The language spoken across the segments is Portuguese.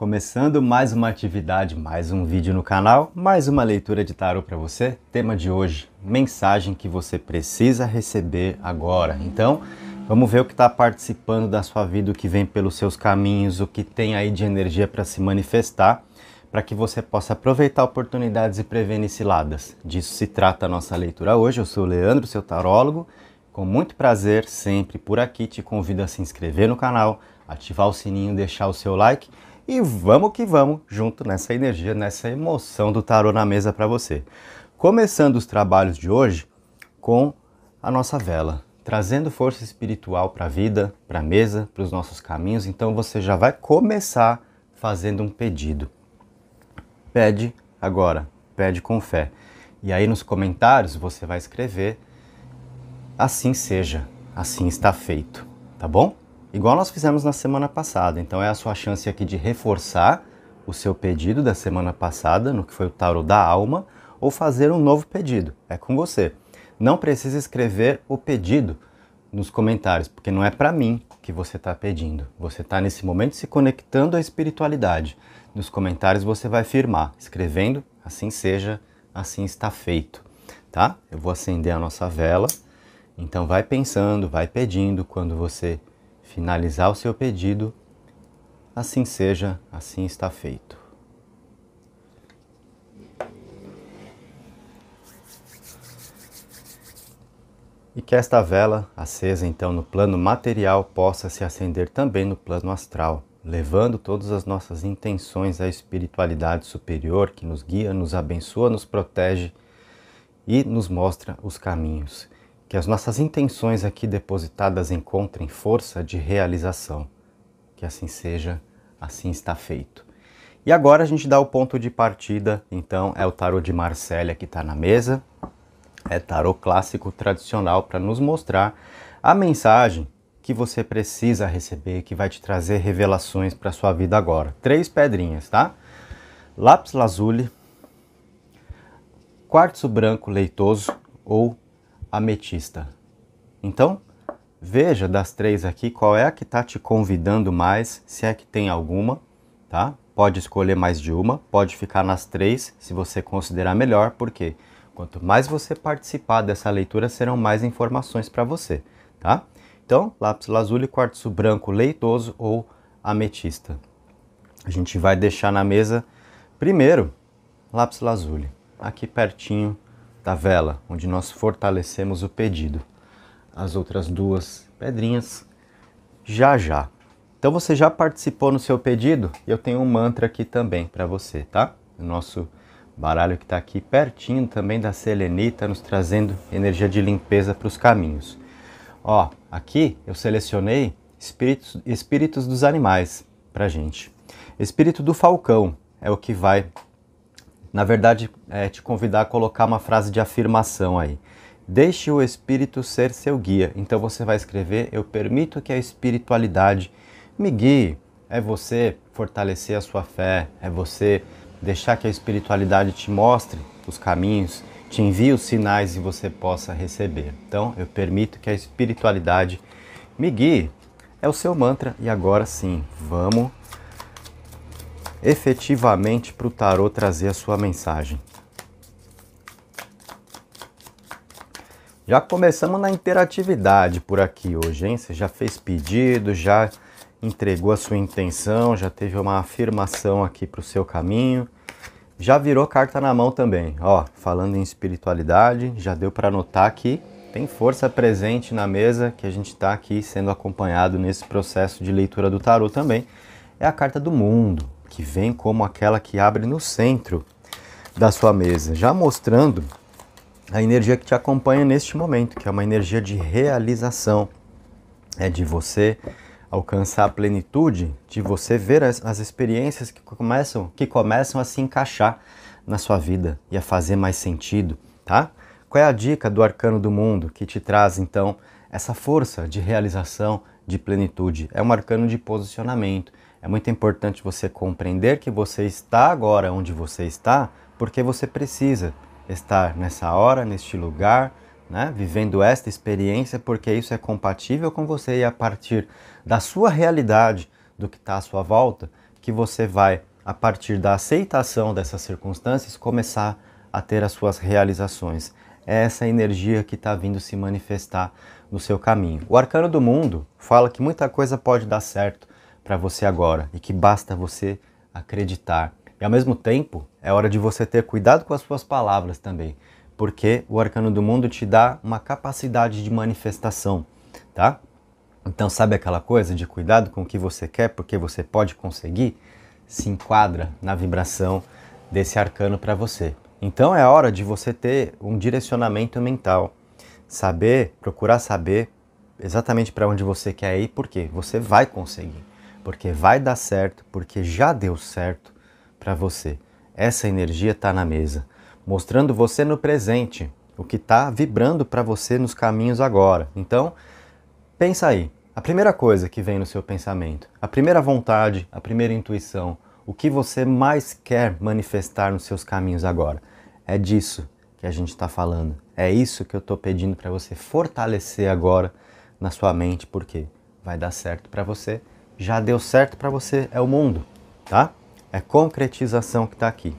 Começando mais uma atividade, mais um vídeo no canal, mais uma leitura de tarot para você. Tema de hoje: mensagem que você precisa receber agora. Então, vamos ver o que está participando da sua vida, o que vem pelos seus caminhos, o que tem aí de energia para se manifestar, para que você possa aproveitar oportunidades e prevenir ciladas. Disso se trata a nossa leitura hoje. Eu sou o Leandro, seu tarólogo. Com muito prazer, sempre por aqui, te convido a se inscrever no canal, ativar o sininho, deixar o seu like e vamos que vamos junto nessa energia, nessa emoção do tarô na mesa para você. Começando os trabalhos de hoje com a nossa vela, trazendo força espiritual para a vida, para a mesa, para os nossos caminhos. Então você já vai começar fazendo um pedido. Pede agora, pede com fé. E aí nos comentários você vai escrever assim seja, assim está feito, tá bom? igual nós fizemos na semana passada. Então é a sua chance aqui de reforçar o seu pedido da semana passada, no que foi o tarot da alma, ou fazer um novo pedido. É com você. Não precisa escrever o pedido nos comentários, porque não é para mim que você está pedindo. Você está nesse momento se conectando à espiritualidade. Nos comentários você vai firmar, escrevendo, assim seja, assim está feito, tá? Eu vou acender a nossa vela. Então vai pensando, vai pedindo quando você finalizar o seu pedido, assim seja, assim está feito. E que esta vela, acesa então no plano material, possa se acender também no plano astral, levando todas as nossas intenções à espiritualidade superior que nos guia, nos abençoa, nos protege e nos mostra os caminhos que as nossas intenções aqui depositadas encontrem força de realização. Que assim seja, assim está feito. E agora a gente dá o ponto de partida, então é o tarô de Marcélia que está na mesa. É tarô clássico tradicional para nos mostrar a mensagem que você precisa receber, que vai te trazer revelações para sua vida agora. Três pedrinhas, tá? Lápis lazuli, quartzo branco leitoso ou ametista. Então, veja das três aqui qual é a que está te convidando mais, se é que tem alguma, tá? Pode escolher mais de uma, pode ficar nas três se você considerar melhor, porque quanto mais você participar dessa leitura, serão mais informações para você, tá? Então, lápis lazuli, quartzo branco leitoso ou ametista. A gente vai deixar na mesa primeiro lápis lazuli, aqui pertinho da vela, onde nós fortalecemos o pedido. As outras duas pedrinhas já já. Então você já participou no seu pedido? Eu tenho um mantra aqui também para você, tá? O nosso baralho que está aqui pertinho também da selenita, nos trazendo energia de limpeza para os caminhos. Ó, aqui eu selecionei espíritos, espíritos dos animais para gente. Espírito do falcão é o que vai na verdade, é te convidar a colocar uma frase de afirmação aí. Deixe o espírito ser seu guia. Então você vai escrever: Eu permito que a espiritualidade me guie. É você fortalecer a sua fé, é você deixar que a espiritualidade te mostre os caminhos, te envie os sinais e você possa receber. Então, eu permito que a espiritualidade me guie. É o seu mantra e agora sim, vamos efetivamente para o tarô trazer a sua mensagem. Já começamos na interatividade por aqui hoje, hein? Você já fez pedido, já entregou a sua intenção, já teve uma afirmação aqui para o seu caminho, já virou carta na mão também. Ó, falando em espiritualidade, já deu para notar que tem força presente na mesa que a gente está aqui sendo acompanhado nesse processo de leitura do tarot também. É a carta do mundo, que vem como aquela que abre no centro da sua mesa, já mostrando a energia que te acompanha neste momento, que é uma energia de realização, é de você alcançar a plenitude, de você ver as, as experiências que começam, que começam a se encaixar na sua vida e a fazer mais sentido, tá? Qual é a dica do arcano do mundo que te traz então essa força de realização, de plenitude? É um arcano de posicionamento. É muito importante você compreender que você está agora onde você está, porque você precisa estar nessa hora, neste lugar, né? vivendo esta experiência, porque isso é compatível com você e é a partir da sua realidade, do que está à sua volta, que você vai, a partir da aceitação dessas circunstâncias, começar a ter as suas realizações. É essa energia que está vindo se manifestar no seu caminho. O Arcano do Mundo fala que muita coisa pode dar certo, para você agora e que basta você acreditar. E ao mesmo tempo, é hora de você ter cuidado com as suas palavras também, porque o arcano do mundo te dá uma capacidade de manifestação, tá? Então, sabe aquela coisa de cuidado com o que você quer, porque você pode conseguir? Se enquadra na vibração desse arcano para você. Então, é hora de você ter um direcionamento mental, saber, procurar saber exatamente para onde você quer ir, porque você vai conseguir porque vai dar certo, porque já deu certo para você. Essa energia está na mesa, mostrando você no presente, o que está vibrando para você nos caminhos agora. Então, pensa aí. A primeira coisa que vem no seu pensamento, a primeira vontade, a primeira intuição, o que você mais quer manifestar nos seus caminhos agora. É disso que a gente está falando. É isso que eu estou pedindo para você fortalecer agora na sua mente, porque vai dar certo para você já deu certo para você, é o mundo, tá? É concretização que está aqui.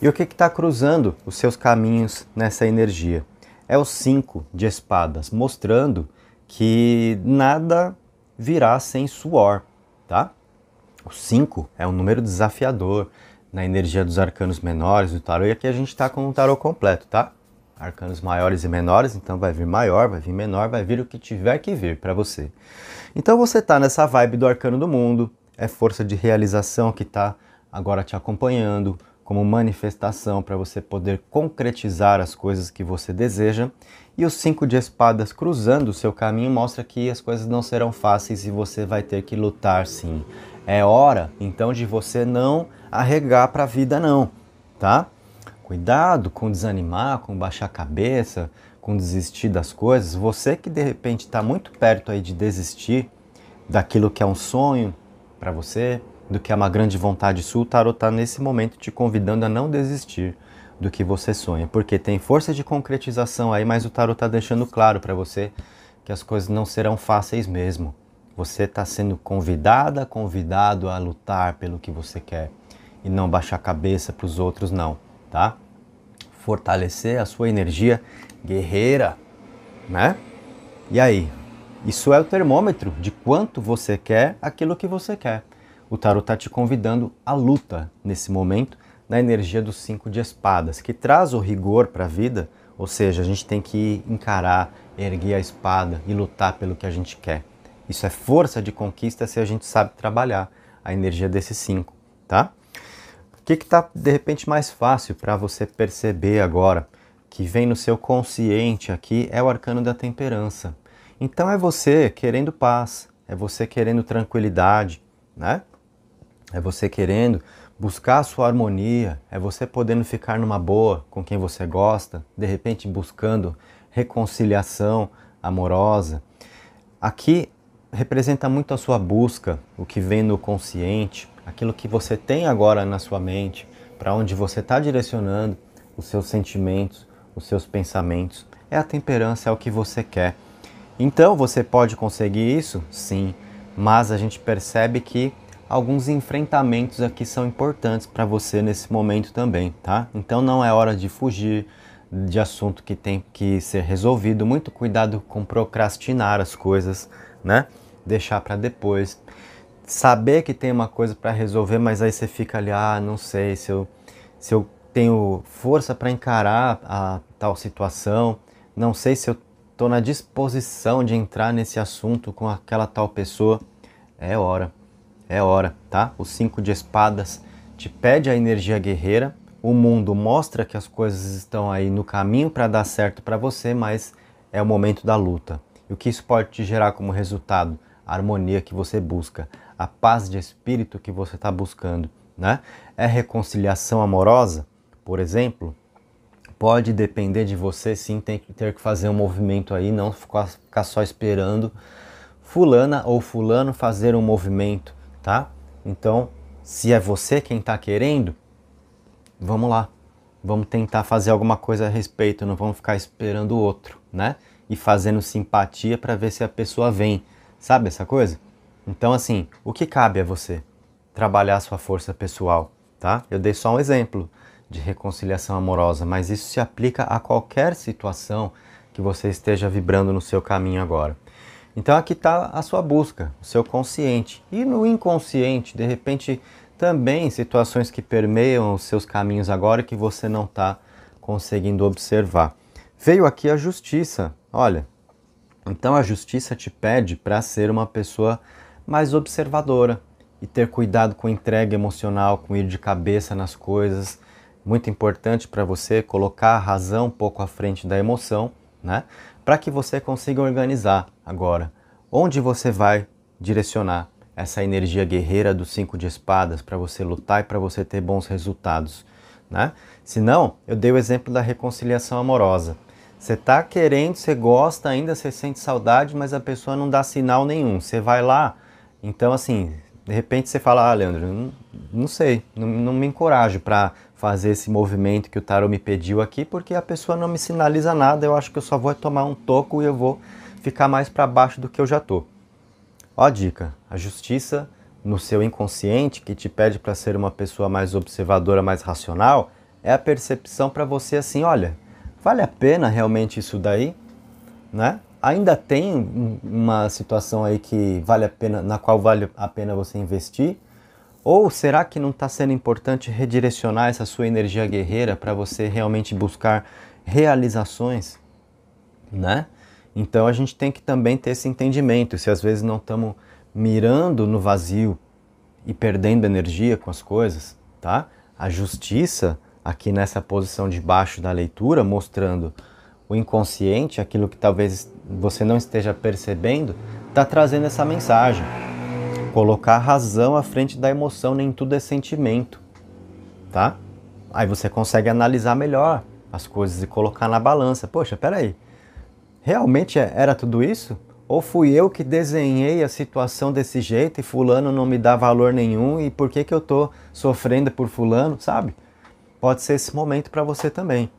E o que está cruzando os seus caminhos nessa energia? É o 5 de espadas, mostrando que nada virá sem suor, tá? O 5 é um número desafiador na energia dos arcanos menores do tarô, e aqui a gente está com um tarô completo, tá? Arcanos maiores e menores, então vai vir maior, vai vir menor, vai vir o que tiver que vir para você. Então você tá nessa vibe do arcano do mundo, é força de realização que tá agora te acompanhando como manifestação para você poder concretizar as coisas que você deseja. E os cinco de espadas cruzando o seu caminho mostra que as coisas não serão fáceis e você vai ter que lutar sim. É hora, então, de você não arregar para a vida não, tá? Cuidado com desanimar, com baixar a cabeça, com desistir das coisas, você que de repente está muito perto aí de desistir daquilo que é um sonho para você, do que é uma grande vontade sua, o tarot está nesse momento te convidando a não desistir do que você sonha, porque tem força de concretização aí, mas o tarot está deixando claro para você que as coisas não serão fáceis mesmo. Você está sendo convidada, convidado a lutar pelo que você quer e não baixar a cabeça para os outros, não, tá? Fortalecer a sua energia guerreira, né? E aí? Isso é o termômetro de quanto você quer aquilo que você quer. O tarot está te convidando à luta nesse momento, na energia dos cinco de espadas, que traz o rigor para a vida, ou seja, a gente tem que encarar, erguer a espada e lutar pelo que a gente quer. Isso é força de conquista se a gente sabe trabalhar a energia desses cinco, tá? O que está de repente mais fácil para você perceber agora? que vem no seu consciente aqui é o arcano da temperança. Então é você querendo paz, é você querendo tranquilidade, né? É você querendo buscar a sua harmonia, é você podendo ficar numa boa com quem você gosta, de repente buscando reconciliação amorosa. Aqui representa muito a sua busca, o que vem no consciente, aquilo que você tem agora na sua mente, para onde você está direcionando os seus sentimentos, os seus pensamentos. É a temperança, é o que você quer. Então, você pode conseguir isso? Sim, mas a gente percebe que alguns enfrentamentos aqui são importantes para você nesse momento também, tá? Então não é hora de fugir de assunto que tem que ser resolvido. Muito cuidado com procrastinar as coisas, né? Deixar para depois. Saber que tem uma coisa para resolver, mas aí você fica ali, ah, não sei se eu se eu tenho força para encarar a tal situação, não sei se eu estou na disposição de entrar nesse assunto com aquela tal pessoa. É hora, é hora, tá? O cinco de espadas te pede a energia guerreira, o mundo mostra que as coisas estão aí no caminho para dar certo para você, mas é o momento da luta. E o que isso pode te gerar como resultado? A harmonia que você busca, a paz de espírito que você está buscando, né? É reconciliação amorosa? por exemplo, pode depender de você sim ter, ter que fazer um movimento aí, não ficar, só esperando fulana ou fulano fazer um movimento, tá? Então, se é você quem está querendo, vamos lá, vamos tentar fazer alguma coisa a respeito, não vamos ficar esperando o outro, né? E fazendo simpatia para ver se a pessoa vem, sabe essa coisa? Então, assim, o que cabe a você? Trabalhar a sua força pessoal, tá? Eu dei só um exemplo de reconciliação amorosa, mas isso se aplica a qualquer situação que você esteja vibrando no seu caminho agora. Então aqui está a sua busca, o seu consciente. E no inconsciente, de repente, também situações que permeiam os seus caminhos agora que você não está conseguindo observar. Veio aqui a justiça. Olha, então a justiça te pede para ser uma pessoa mais observadora e ter cuidado com entrega emocional, com ir de cabeça nas coisas, muito importante para você colocar a razão um pouco à frente da emoção, né? Para que você consiga organizar agora onde você vai direcionar essa energia guerreira dos cinco de espadas para você lutar e para você ter bons resultados, né? Se não, eu dei o exemplo da reconciliação amorosa. Você tá querendo, você gosta ainda, você sente saudade, mas a pessoa não dá sinal nenhum. Você vai lá, então assim, de repente você fala, ah, Leandro, não, não sei, não, não me encorajo para fazer esse movimento que o tarô me pediu aqui, porque a pessoa não me sinaliza nada, eu acho que eu só vou tomar um toco e eu vou ficar mais para baixo do que eu já tô. Ó a dica, a justiça no seu inconsciente que te pede para ser uma pessoa mais observadora, mais racional, é a percepção para você assim, olha, vale a pena realmente isso daí, né? Ainda tem uma situação aí que vale a pena, na qual vale a pena você investir, ou será que não está sendo importante redirecionar essa sua energia guerreira para você realmente buscar realizações, né? Então a gente tem que também ter esse entendimento. Se às vezes não estamos mirando no vazio e perdendo energia com as coisas, tá? A justiça aqui nessa posição de baixo da leitura, mostrando o inconsciente, aquilo que talvez você não esteja percebendo, está trazendo essa mensagem colocar a razão à frente da emoção, nem tudo é sentimento, tá? Aí você consegue analisar melhor as coisas e colocar na balança. Poxa, peraí, realmente é, era tudo isso? Ou fui eu que desenhei a situação desse jeito e fulano não me dá valor nenhum e por que, que eu tô sofrendo por fulano, sabe? Pode ser esse momento para você também,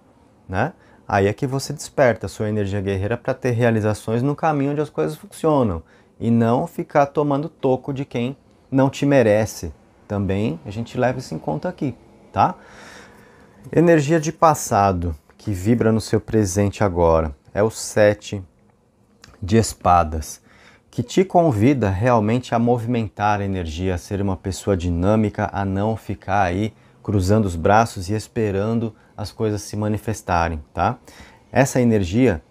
né? Aí é que você desperta a sua energia guerreira para ter realizações no caminho onde as coisas funcionam e não ficar tomando toco de quem não te merece. Também a gente leva isso em conta aqui, tá? Energia de passado que vibra no seu presente agora é o sete de espadas, que te convida realmente a movimentar a energia, a ser uma pessoa dinâmica, a não ficar aí cruzando os braços e esperando as coisas se manifestarem, tá? Essa energia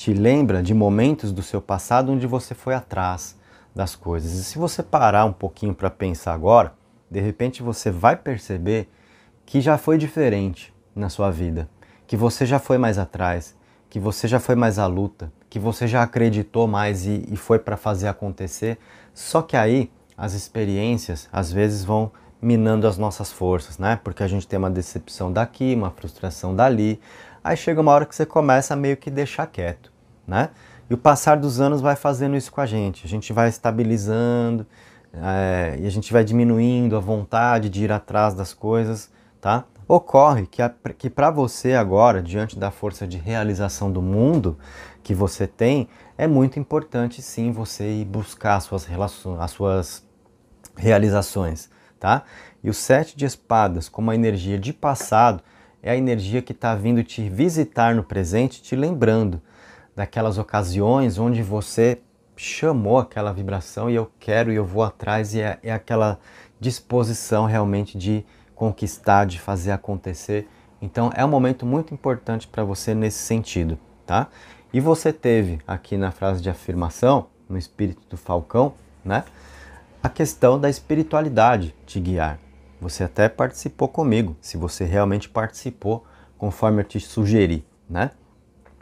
te lembra de momentos do seu passado onde você foi atrás das coisas. E se você parar um pouquinho para pensar agora, de repente você vai perceber que já foi diferente na sua vida, que você já foi mais atrás, que você já foi mais à luta, que você já acreditou mais e, e foi para fazer acontecer. Só que aí as experiências às vezes vão minando as nossas forças, né? Porque a gente tem uma decepção daqui, uma frustração dali, aí chega uma hora que você começa a meio que deixar quieto, né? E o passar dos anos vai fazendo isso com a gente. A gente vai estabilizando é, e a gente vai diminuindo a vontade de ir atrás das coisas, tá? Ocorre que, que para você agora, diante da força de realização do mundo que você tem, é muito importante sim você ir buscar as suas, relações, as suas realizações, tá? E o sete de espadas, como a energia de passado, é a energia que está vindo te visitar no presente, te lembrando daquelas ocasiões onde você chamou aquela vibração e eu quero e eu vou atrás, e é, é aquela disposição realmente de conquistar, de fazer acontecer. Então é um momento muito importante para você nesse sentido, tá? E você teve aqui na frase de afirmação, no espírito do falcão, né? A questão da espiritualidade te guiar. Você até participou comigo, se você realmente participou conforme eu te sugeri, né?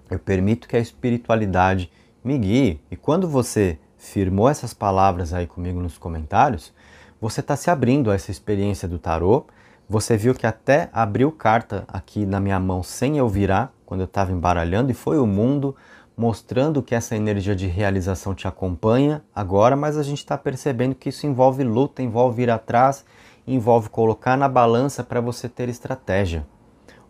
Eu permito que a espiritualidade me guie. E quando você firmou essas palavras aí comigo nos comentários, você está se abrindo a essa experiência do tarô. Você viu que até abriu carta aqui na minha mão sem eu virar, quando eu estava embaralhando, e foi o mundo mostrando que essa energia de realização te acompanha agora, mas a gente está percebendo que isso envolve luta, envolve ir atrás, envolve colocar na balança para você ter estratégia,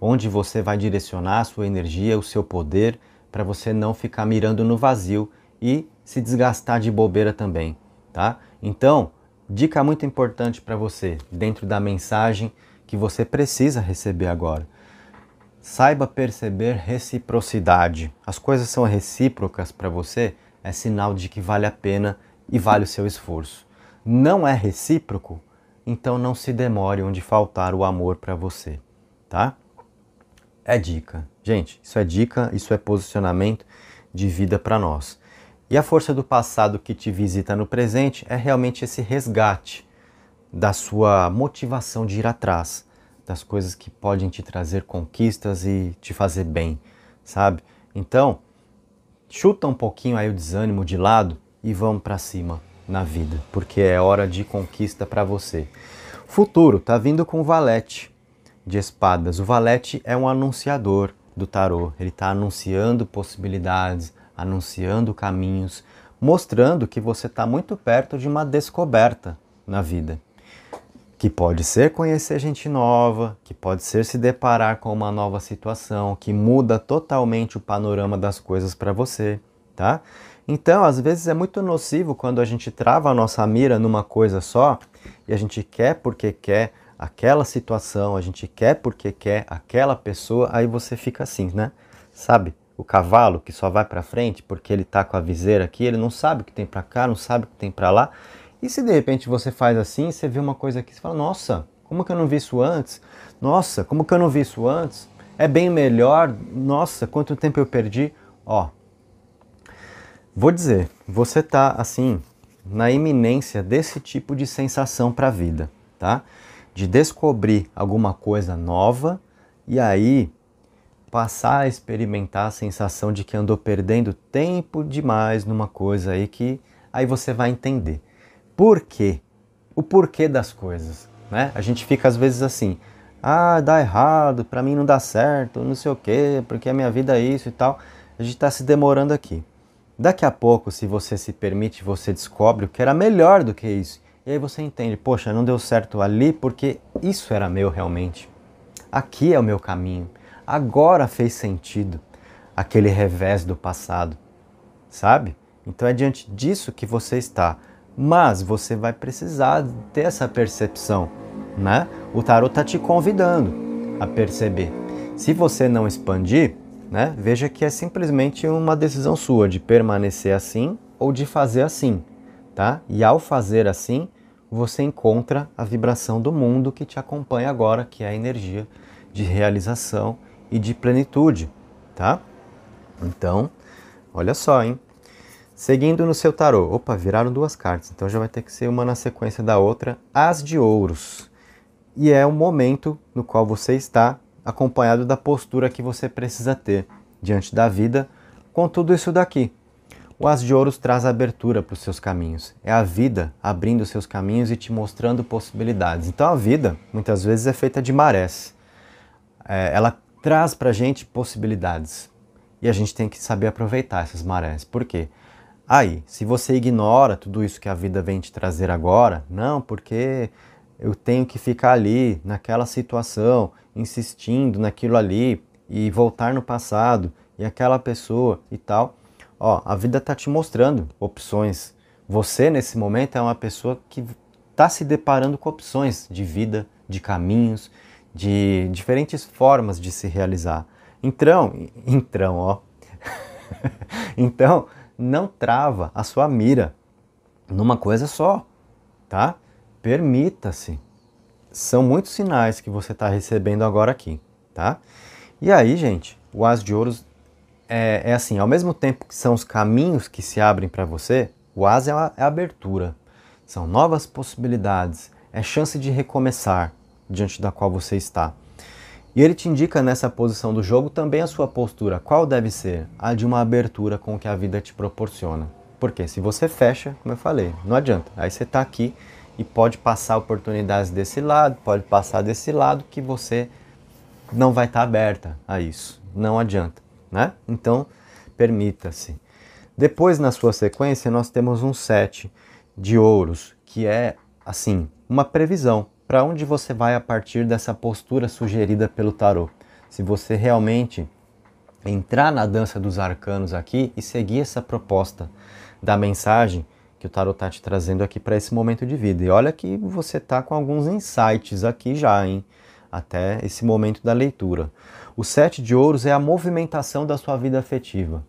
onde você vai direcionar a sua energia, o seu poder, para você não ficar mirando no vazio e se desgastar de bobeira também, tá? Então, dica muito importante para você dentro da mensagem que você precisa receber agora. Saiba perceber reciprocidade. As coisas são recíprocas para você, é sinal de que vale a pena e vale o seu esforço. Não é recíproco, então não se demore onde faltar o amor para você, tá? É dica. Gente, isso é dica, isso é posicionamento de vida para nós. E a força do passado que te visita no presente é realmente esse resgate da sua motivação de ir atrás, das coisas que podem te trazer conquistas e te fazer bem, sabe? Então, chuta um pouquinho aí o desânimo de lado e vamos para cima na vida, porque é hora de conquista para você. Futuro tá vindo com o valete de espadas. O valete é um anunciador do tarô. Ele está anunciando possibilidades, anunciando caminhos, mostrando que você está muito perto de uma descoberta na vida. Que pode ser conhecer gente nova, que pode ser se deparar com uma nova situação que muda totalmente o panorama das coisas para você, tá? Então, às vezes é muito nocivo quando a gente trava a nossa mira numa coisa só e a gente quer porque quer aquela situação, a gente quer porque quer aquela pessoa, aí você fica assim, né? Sabe? O cavalo que só vai para frente porque ele tá com a viseira aqui, ele não sabe o que tem para cá, não sabe o que tem para lá. E se de repente você faz assim, você vê uma coisa aqui, você fala: "Nossa, como que eu não vi isso antes? Nossa, como que eu não vi isso antes? É bem melhor. Nossa, quanto tempo eu perdi?" Ó, Vou dizer, você tá assim na iminência desse tipo de sensação para a vida, tá? De descobrir alguma coisa nova e aí passar a experimentar a sensação de que andou perdendo tempo demais numa coisa aí que aí você vai entender. Por quê? O porquê das coisas, né? A gente fica às vezes assim: "Ah, dá errado, para mim não dá certo, não sei o quê, porque a minha vida é isso e tal". A gente está se demorando aqui. Daqui a pouco, se você se permite, você descobre o que era melhor do que isso. E aí você entende, poxa, não deu certo ali porque isso era meu realmente. Aqui é o meu caminho. Agora fez sentido aquele revés do passado. Sabe? Então é diante disso que você está. Mas você vai precisar ter essa percepção, né? O tarot está te convidando a perceber. Se você não expandir, né? Veja que é simplesmente uma decisão sua de permanecer assim ou de fazer assim, tá? E ao fazer assim, você encontra a vibração do mundo que te acompanha agora, que é a energia de realização e de plenitude, tá? Então, olha só, hein? Seguindo no seu tarô. Opa, viraram duas cartas, então já vai ter que ser uma na sequência da outra. As de ouros. E é o momento no qual você está acompanhado da postura que você precisa ter diante da vida com tudo isso daqui. O As de Ouros traz abertura para os seus caminhos. É a vida abrindo seus caminhos e te mostrando possibilidades. Então a vida, muitas vezes, é feita de marés. É, ela traz para a gente possibilidades. E a gente tem que saber aproveitar essas marés. Por quê? Aí, se você ignora tudo isso que a vida vem te trazer agora, não, porque eu tenho que ficar ali, naquela situação, insistindo naquilo ali e voltar no passado e aquela pessoa e tal. Ó, a vida tá te mostrando opções. Você nesse momento é uma pessoa que tá se deparando com opções de vida, de caminhos, de diferentes formas de se realizar. Então, então, ó. então, não trava a sua mira numa coisa só, tá? Permita-se. São muitos sinais que você está recebendo agora aqui, tá? E aí, gente, o As de Ouros é, é assim, ao mesmo tempo que são os caminhos que se abrem para você, o As é a, é a abertura. São novas possibilidades, é chance de recomeçar diante da qual você está. E ele te indica nessa posição do jogo também a sua postura. Qual deve ser? A de uma abertura com o que a vida te proporciona. Porque se você fecha, como eu falei, não adianta. Aí você está aqui e pode passar oportunidades desse lado, pode passar desse lado que você não vai estar tá aberta a isso. Não adianta, né? Então, permita-se. Depois, na sua sequência, nós temos um sete de ouros, que é, assim, uma previsão para onde você vai a partir dessa postura sugerida pelo tarô. Se você realmente entrar na dança dos arcanos aqui e seguir essa proposta da mensagem, que o tarot está te trazendo aqui para esse momento de vida. E olha que você está com alguns insights aqui já, hein? Até esse momento da leitura. O sete de ouros é a movimentação da sua vida afetiva.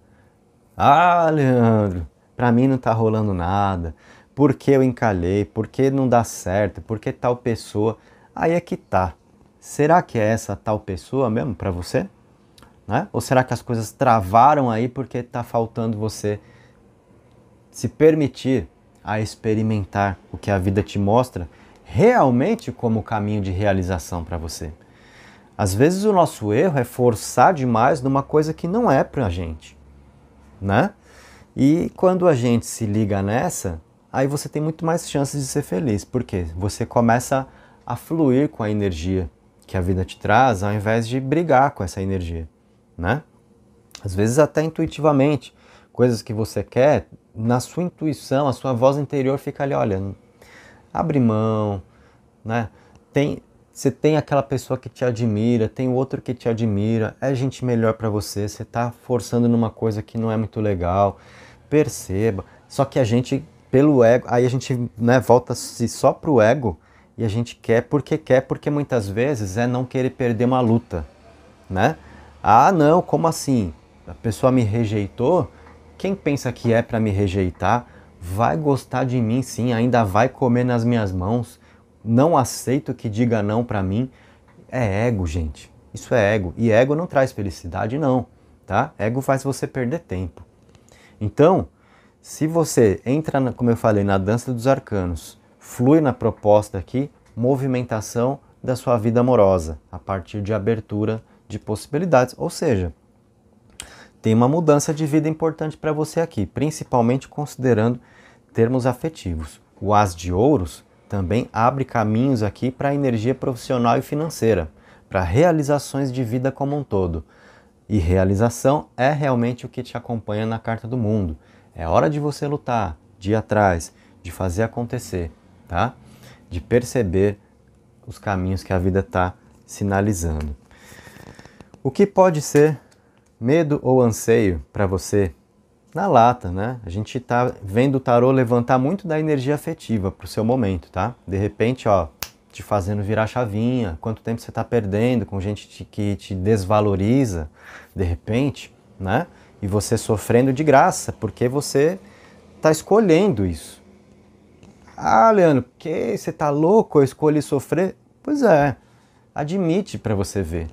Ah, Leandro, para mim não está rolando nada. Por que eu encalhei? Por que não dá certo? Por que tal pessoa? Aí é que tá. Será que é essa tal pessoa mesmo para você? Né? Ou será que as coisas travaram aí porque está faltando você se permitir a experimentar o que a vida te mostra realmente como caminho de realização para você. Às vezes o nosso erro é forçar demais numa coisa que não é para a gente, né? E quando a gente se liga nessa, aí você tem muito mais chances de ser feliz, porque você começa a fluir com a energia que a vida te traz, ao invés de brigar com essa energia, né? Às vezes até intuitivamente, coisas que você quer na sua intuição, a sua voz interior fica ali, olha, abre mão, né? Tem, você tem aquela pessoa que te admira, tem outro que te admira, é gente melhor para você, você está forçando numa coisa que não é muito legal, perceba. Só que a gente, pelo ego, aí a gente né, volta-se só pro ego e a gente quer porque quer, porque muitas vezes é não querer perder uma luta, né? Ah, não, como assim? A pessoa me rejeitou, quem pensa que é para me rejeitar, vai gostar de mim sim, ainda vai comer nas minhas mãos. Não aceito que diga não para mim. É ego, gente. Isso é ego. E ego não traz felicidade, não. Tá? Ego faz você perder tempo. Então, se você entra, como eu falei, na dança dos arcanos, flui na proposta aqui, movimentação da sua vida amorosa, a partir de abertura de possibilidades. Ou seja, tem uma mudança de vida importante para você aqui, principalmente considerando termos afetivos. O As de Ouros também abre caminhos aqui para a energia profissional e financeira, para realizações de vida como um todo. E realização é realmente o que te acompanha na carta do mundo. É hora de você lutar, de ir atrás, de fazer acontecer, tá? De perceber os caminhos que a vida está sinalizando. O que pode ser medo ou anseio para você? Na lata, né? A gente tá vendo o tarô levantar muito da energia afetiva pro seu momento, tá? De repente, ó, te fazendo virar chavinha, quanto tempo você tá perdendo com gente te, que te desvaloriza, de repente, né? E você sofrendo de graça, porque você tá escolhendo isso. Ah, Leandro, que você tá louco? Eu escolhi sofrer. Pois é. Admite para você ver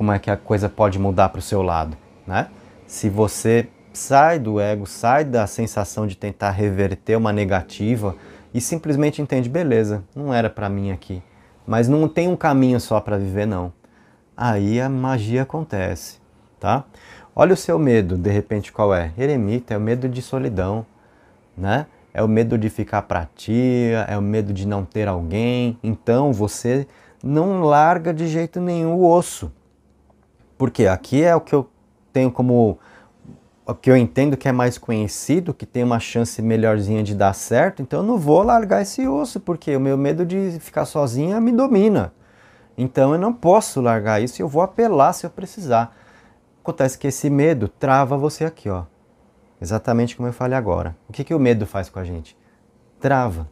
como é que a coisa pode mudar para o seu lado, né? Se você sai do ego, sai da sensação de tentar reverter uma negativa e simplesmente entende, beleza, não era para mim aqui, mas não tem um caminho só para viver não. Aí a magia acontece, tá? Olha o seu medo, de repente qual é? Eremita, é o medo de solidão, né? É o medo de ficar para ti, é o medo de não ter alguém. Então você não larga de jeito nenhum o osso. Porque aqui é o que eu tenho como o que eu entendo que é mais conhecido, que tem uma chance melhorzinha de dar certo, então eu não vou largar esse osso, porque o meu medo de ficar sozinha me domina. Então eu não posso largar isso e eu vou apelar se eu precisar. Acontece que esse medo trava você aqui, ó. Exatamente como eu falei agora. O que, que o medo faz com a gente? Trava.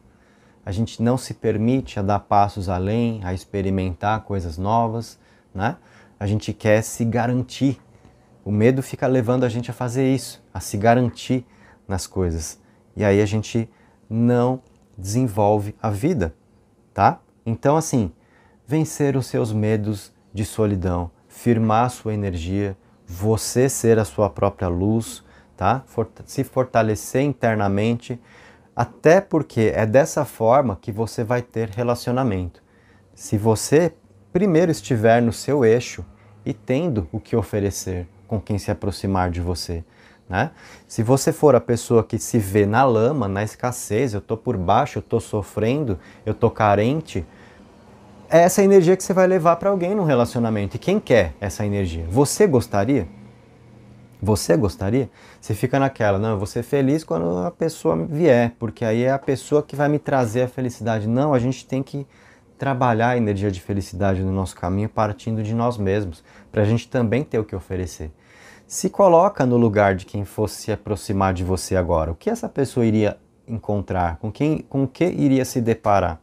A gente não se permite a dar passos além, a experimentar coisas novas, né? a gente quer se garantir. O medo fica levando a gente a fazer isso, a se garantir nas coisas. E aí a gente não desenvolve a vida, tá? Então, assim, vencer os seus medos de solidão, firmar sua energia, você ser a sua própria luz, tá? se fortalecer internamente, até porque é dessa forma que você vai ter relacionamento. Se você primeiro estiver no seu eixo e tendo o que oferecer com quem se aproximar de você. Né? Se você for a pessoa que se vê na lama, na escassez, eu estou por baixo, eu estou sofrendo, eu estou carente, é essa energia que você vai levar para alguém no relacionamento. E quem quer essa energia? Você gostaria? Você gostaria? Você fica naquela, não, eu vou ser feliz quando a pessoa vier, porque aí é a pessoa que vai me trazer a felicidade. Não, a gente tem que trabalhar a energia de felicidade no nosso caminho partindo de nós mesmos, para a gente também ter o que oferecer. Se coloca no lugar de quem fosse se aproximar de você agora. O que essa pessoa iria encontrar? Com quem, com o que iria se deparar?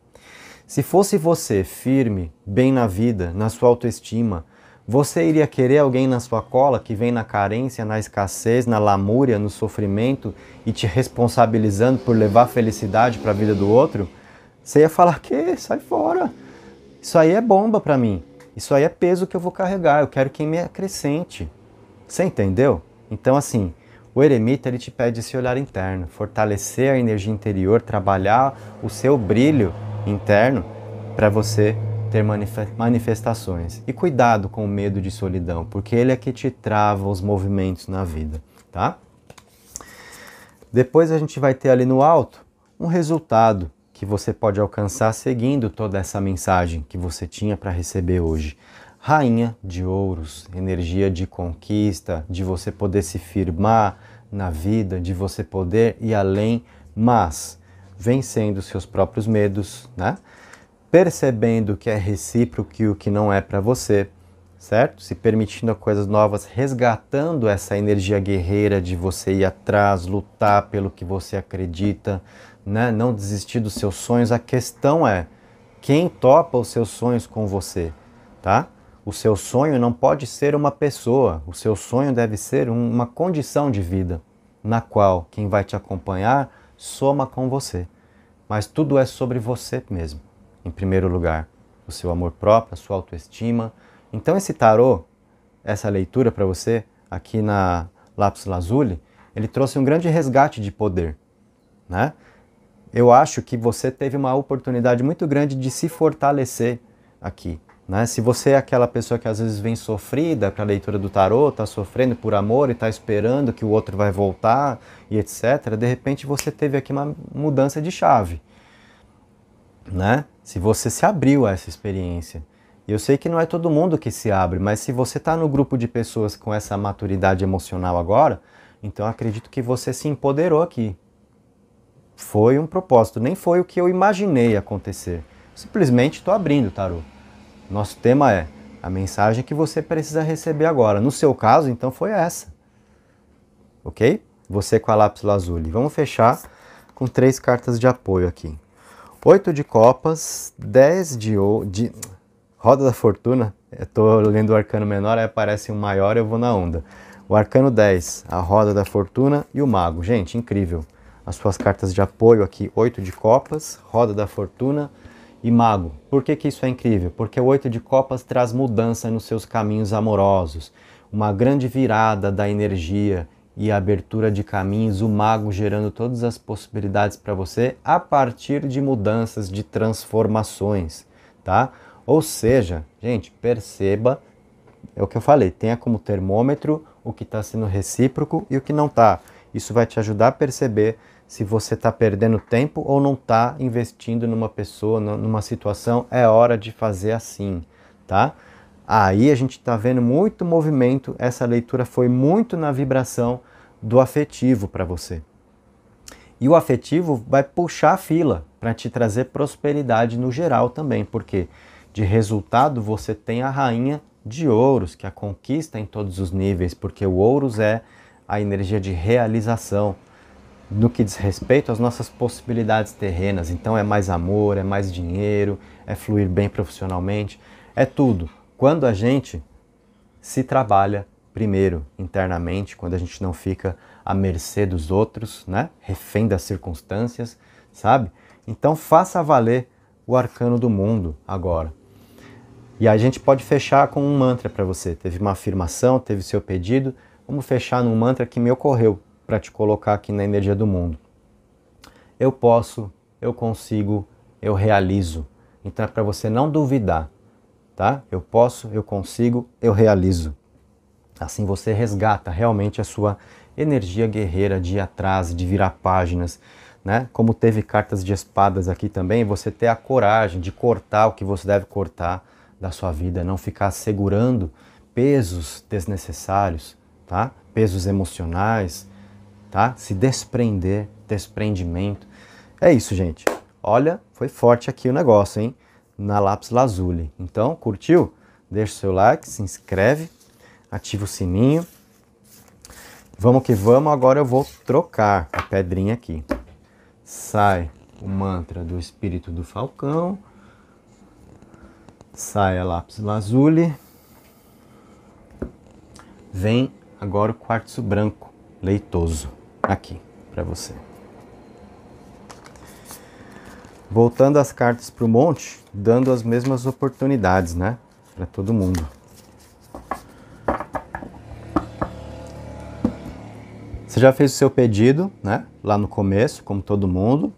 Se fosse você firme, bem na vida, na sua autoestima, você iria querer alguém na sua cola que vem na carência, na escassez, na lamúria, no sofrimento e te responsabilizando por levar felicidade para a vida do outro? Você ia falar que sai fora. Isso aí é bomba para mim. Isso aí é peso que eu vou carregar. Eu quero quem me acrescente. Você entendeu? Então assim, o eremita ele te pede esse olhar interno, fortalecer a energia interior, trabalhar o seu brilho interno para você ter manifestações. E cuidado com o medo de solidão, porque ele é que te trava os movimentos na vida, tá? Depois a gente vai ter ali no alto um resultado que você pode alcançar seguindo toda essa mensagem que você tinha para receber hoje. Rainha de ouros, energia de conquista, de você poder se firmar na vida, de você poder ir além, mas vencendo seus próprios medos, né? Percebendo o que é recíproco e o que não é para você, certo? Se permitindo coisas novas, resgatando essa energia guerreira de você ir atrás, lutar pelo que você acredita, né, não desistir dos seus sonhos. A questão é quem topa os seus sonhos com você, tá? O seu sonho não pode ser uma pessoa, o seu sonho deve ser uma condição de vida na qual quem vai te acompanhar soma com você. Mas tudo é sobre você mesmo, em primeiro lugar, o seu amor próprio, a sua autoestima. Então esse tarô, essa leitura para você aqui na Lápis Lazuli, ele trouxe um grande resgate de poder, né? eu acho que você teve uma oportunidade muito grande de se fortalecer aqui. Né? Se você é aquela pessoa que às vezes vem sofrida para a leitura do tarot, está sofrendo por amor e está esperando que o outro vai voltar e etc., de repente você teve aqui uma mudança de chave. Né? Se você se abriu a essa experiência. Eu sei que não é todo mundo que se abre, mas se você está no grupo de pessoas com essa maturidade emocional agora, então acredito que você se empoderou aqui foi um propósito, nem foi o que eu imaginei acontecer. Simplesmente estou abrindo, tarô. Nosso tema é a mensagem que você precisa receber agora. No seu caso, então, foi essa. Ok? Você com a lápis lazuli. Vamos fechar com três cartas de apoio aqui. Oito de copas, dez de, o... de... Roda da Fortuna. Estou lendo o arcano menor, aí aparece um maior, eu vou na onda. O arcano 10, a Roda da Fortuna e o Mago. Gente, incrível as suas cartas de apoio aqui, oito de copas, roda da fortuna e mago. Por que, que isso é incrível? Porque o oito de copas traz mudança nos seus caminhos amorosos, uma grande virada da energia e abertura de caminhos, o mago gerando todas as possibilidades para você a partir de mudanças, de transformações, tá? Ou seja, gente, perceba, é o que eu falei, tenha como termômetro o que está sendo recíproco e o que não está. Isso vai te ajudar a perceber se você está perdendo tempo ou não está investindo numa pessoa, numa situação, é hora de fazer assim, tá? Aí a gente está vendo muito movimento, essa leitura foi muito na vibração do afetivo para você. E o afetivo vai puxar a fila para te trazer prosperidade no geral também, porque de resultado você tem a rainha de ouros, que é a conquista em todos os níveis, porque o ouros é a energia de realização, no que diz respeito às nossas possibilidades terrenas. Então é mais amor, é mais dinheiro, é fluir bem profissionalmente, é tudo. Quando a gente se trabalha primeiro internamente, quando a gente não fica à mercê dos outros, né? Refém das circunstâncias, sabe? Então faça valer o arcano do mundo agora. E a gente pode fechar com um mantra para você. Teve uma afirmação, teve seu pedido, vamos fechar num mantra que me ocorreu para te colocar aqui na energia do mundo. Eu posso, eu consigo, eu realizo. Então é para você não duvidar, tá? Eu posso, eu consigo, eu realizo. Assim você resgata realmente a sua energia guerreira de ir atrás, de virar páginas, né? Como teve cartas de espadas aqui também, você ter a coragem de cortar o que você deve cortar da sua vida, não ficar segurando pesos desnecessários, tá? Pesos emocionais, tá? Se desprender, desprendimento. É isso, gente. Olha, foi forte aqui o negócio, hein? Na Lápis Lazuli. Então, curtiu? Deixa o seu like, se inscreve, ativa o sininho. Vamos que vamos, agora eu vou trocar a pedrinha aqui. Sai o mantra do espírito do falcão. Sai a lápis lazuli. Vem agora o quartzo branco, leitoso aqui para você. Voltando as cartas para o monte, dando as mesmas oportunidades, né? Para todo mundo. Você já fez o seu pedido, né? Lá no começo, como todo mundo,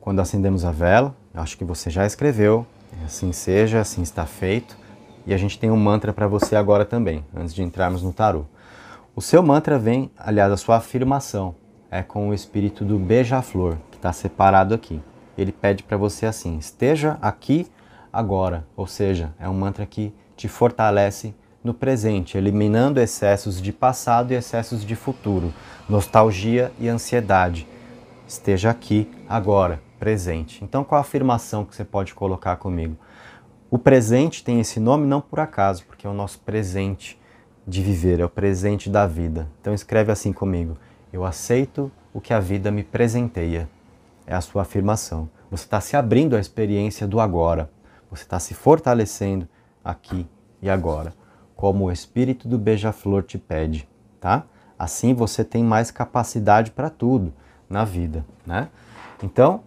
quando acendemos a vela, acho que você já escreveu. Assim seja, assim está feito. E a gente tem um mantra para você agora também, antes de entrarmos no Tarot. O seu mantra vem, aliás, a sua afirmação é com o espírito do beija-flor, que está separado aqui. Ele pede para você assim: esteja aqui agora. Ou seja, é um mantra que te fortalece no presente, eliminando excessos de passado e excessos de futuro, nostalgia e ansiedade. Esteja aqui agora, presente. Então, qual a afirmação que você pode colocar comigo? O presente tem esse nome não por acaso, porque é o nosso presente de viver, é o presente da vida. Então escreve assim comigo: Eu aceito o que a vida me presenteia. É a sua afirmação. Você está se abrindo à experiência do agora. Você está se fortalecendo aqui e agora, como o espírito do beija-flor te pede, tá? Assim você tem mais capacidade para tudo na vida, né? Então,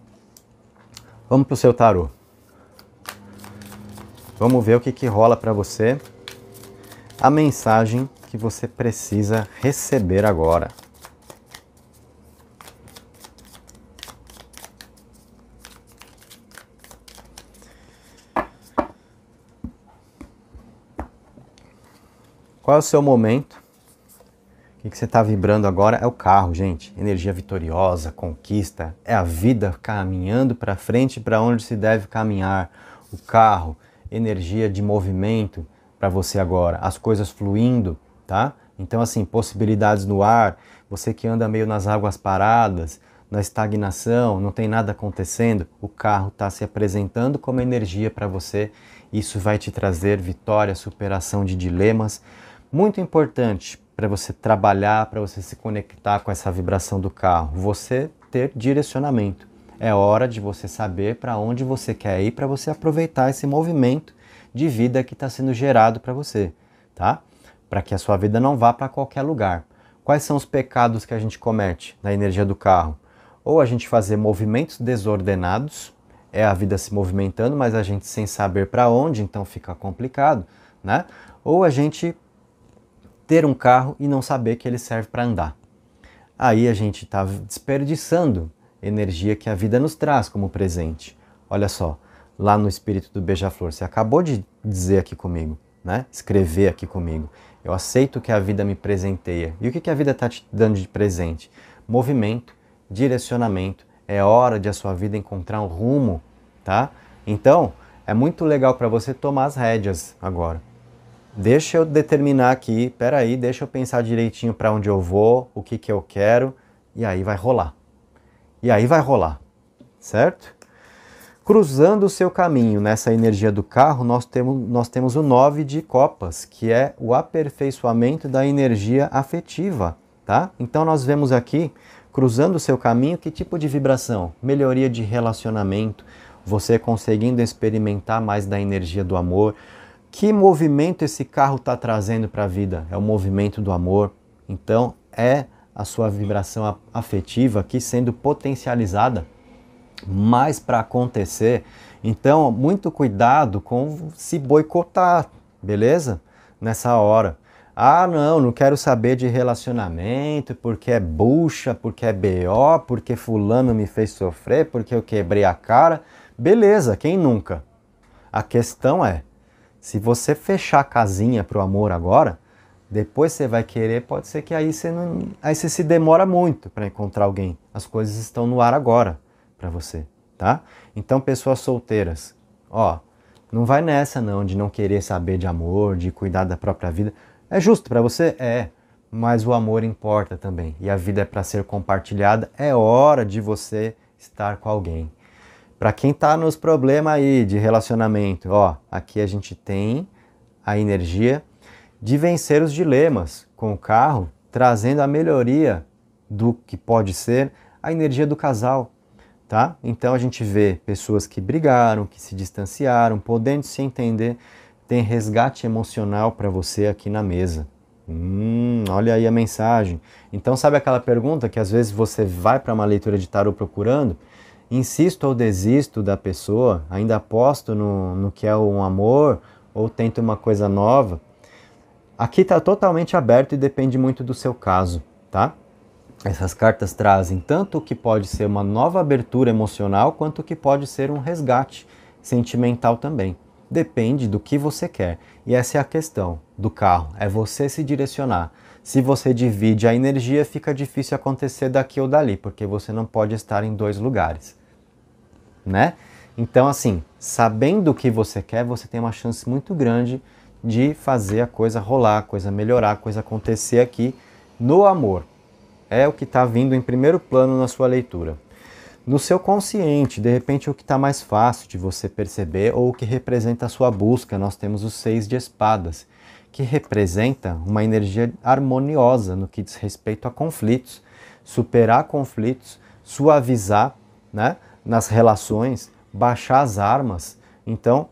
vamos para o seu tarô. Vamos ver o que, que rola para você a mensagem que você precisa receber agora. Qual é o seu momento? O que você está vibrando agora é o carro, gente. Energia vitoriosa, conquista, é a vida caminhando para frente para onde se deve caminhar. O carro, energia de movimento, para você agora, as coisas fluindo, tá? Então, assim, possibilidades no ar, você que anda meio nas águas paradas, na estagnação, não tem nada acontecendo, o carro está se apresentando como energia para você. Isso vai te trazer vitória, superação de dilemas. Muito importante para você trabalhar, para você se conectar com essa vibração do carro, você ter direcionamento. É hora de você saber para onde você quer ir, para você aproveitar esse movimento de vida que está sendo gerado para você, tá? Para que a sua vida não vá para qualquer lugar. Quais são os pecados que a gente comete na energia do carro? Ou a gente fazer movimentos desordenados, é a vida se movimentando, mas a gente sem saber para onde, então fica complicado, né? Ou a gente ter um carro e não saber que ele serve para andar. Aí a gente está desperdiçando energia que a vida nos traz como presente. Olha só, lá no espírito do beija-flor. Você acabou de dizer aqui comigo, né? Escrever aqui comigo. Eu aceito que a vida me presenteia. E o que, que a vida está te dando de presente? Movimento, direcionamento. É hora de a sua vida encontrar um rumo, tá? Então, é muito legal para você tomar as rédeas agora. Deixa eu determinar aqui, peraí, deixa eu pensar direitinho para onde eu vou, o que, que eu quero, e aí vai rolar. E aí vai rolar, certo? Cruzando o seu caminho nessa energia do carro, nós temos, nós temos o nove de copas, que é o aperfeiçoamento da energia afetiva, tá? Então nós vemos aqui, cruzando o seu caminho, que tipo de vibração? Melhoria de relacionamento, você conseguindo experimentar mais da energia do amor. Que movimento esse carro está trazendo para a vida? É o movimento do amor. Então é a sua vibração afetiva aqui sendo potencializada mais para acontecer. Então, muito cuidado com se boicotar, beleza? Nessa hora. Ah, não, não quero saber de relacionamento, porque é bucha, porque é BO, porque fulano me fez sofrer, porque eu quebrei a cara. Beleza, quem nunca? A questão é, se você fechar a casinha pro amor agora, depois você vai querer, pode ser que aí você, não, aí você se demora muito para encontrar alguém. As coisas estão no ar agora para você, tá? Então, pessoas solteiras, ó, não vai nessa não de não querer saber de amor, de cuidar da própria vida. É justo para você? É, mas o amor importa também e a vida é para ser compartilhada. É hora de você estar com alguém. Para quem tá nos problemas aí de relacionamento, ó, aqui a gente tem a energia de vencer os dilemas com o carro, trazendo a melhoria do que pode ser a energia do casal, tá? Então a gente vê pessoas que brigaram, que se distanciaram, podendo se entender, tem resgate emocional para você aqui na mesa. Hum, olha aí a mensagem. Então sabe aquela pergunta que às vezes você vai para uma leitura de tarot procurando, insisto ou desisto da pessoa, ainda aposto no, no que é um amor ou tento uma coisa nova. Aqui está totalmente aberto e depende muito do seu caso, tá? Essas cartas trazem tanto o que pode ser uma nova abertura emocional, quanto o que pode ser um resgate sentimental também. Depende do que você quer. E essa é a questão do carro: é você se direcionar. Se você divide a energia, fica difícil acontecer daqui ou dali, porque você não pode estar em dois lugares. Né? Então, assim, sabendo o que você quer, você tem uma chance muito grande de fazer a coisa rolar, a coisa melhorar, a coisa acontecer aqui no amor é o que está vindo em primeiro plano na sua leitura. No seu consciente, de repente, o que está mais fácil de você perceber ou o que representa a sua busca, nós temos os seis de espadas, que representa uma energia harmoniosa no que diz respeito a conflitos, superar conflitos, suavizar né, nas relações, baixar as armas. Então,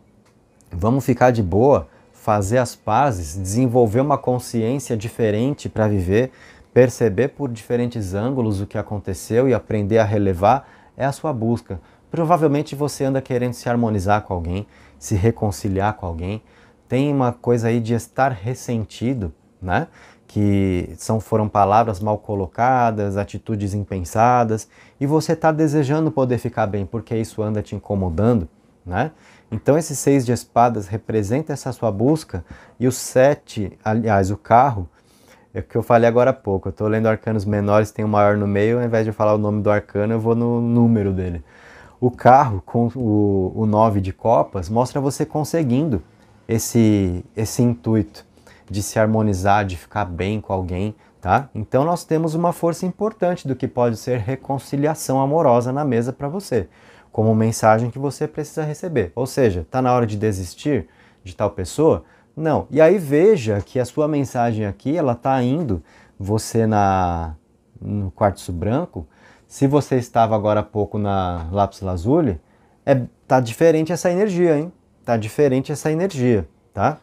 vamos ficar de boa, fazer as pazes, desenvolver uma consciência diferente para viver, Perceber por diferentes ângulos o que aconteceu e aprender a relevar é a sua busca. Provavelmente você anda querendo se harmonizar com alguém, se reconciliar com alguém. Tem uma coisa aí de estar ressentido, né? que são, foram palavras mal colocadas, atitudes impensadas, e você está desejando poder ficar bem, porque isso anda te incomodando, né? Então esse seis de espadas representa essa sua busca, e o sete, aliás, o carro, é o que eu falei agora há pouco. Eu tô lendo arcanos menores, tem o um maior no meio, ao invés de eu falar o nome do arcano, eu vou no número dele. O carro com o, nove 9 de copas mostra você conseguindo esse, esse intuito de se harmonizar, de ficar bem com alguém, tá? Então nós temos uma força importante do que pode ser reconciliação amorosa na mesa para você, como mensagem que você precisa receber. Ou seja, tá na hora de desistir de tal pessoa, não. E aí veja que a sua mensagem aqui, ela está indo, você na no quartzo branco, se você estava agora há pouco na lápis lazuli, é tá diferente essa energia, hein? Tá diferente essa energia, tá?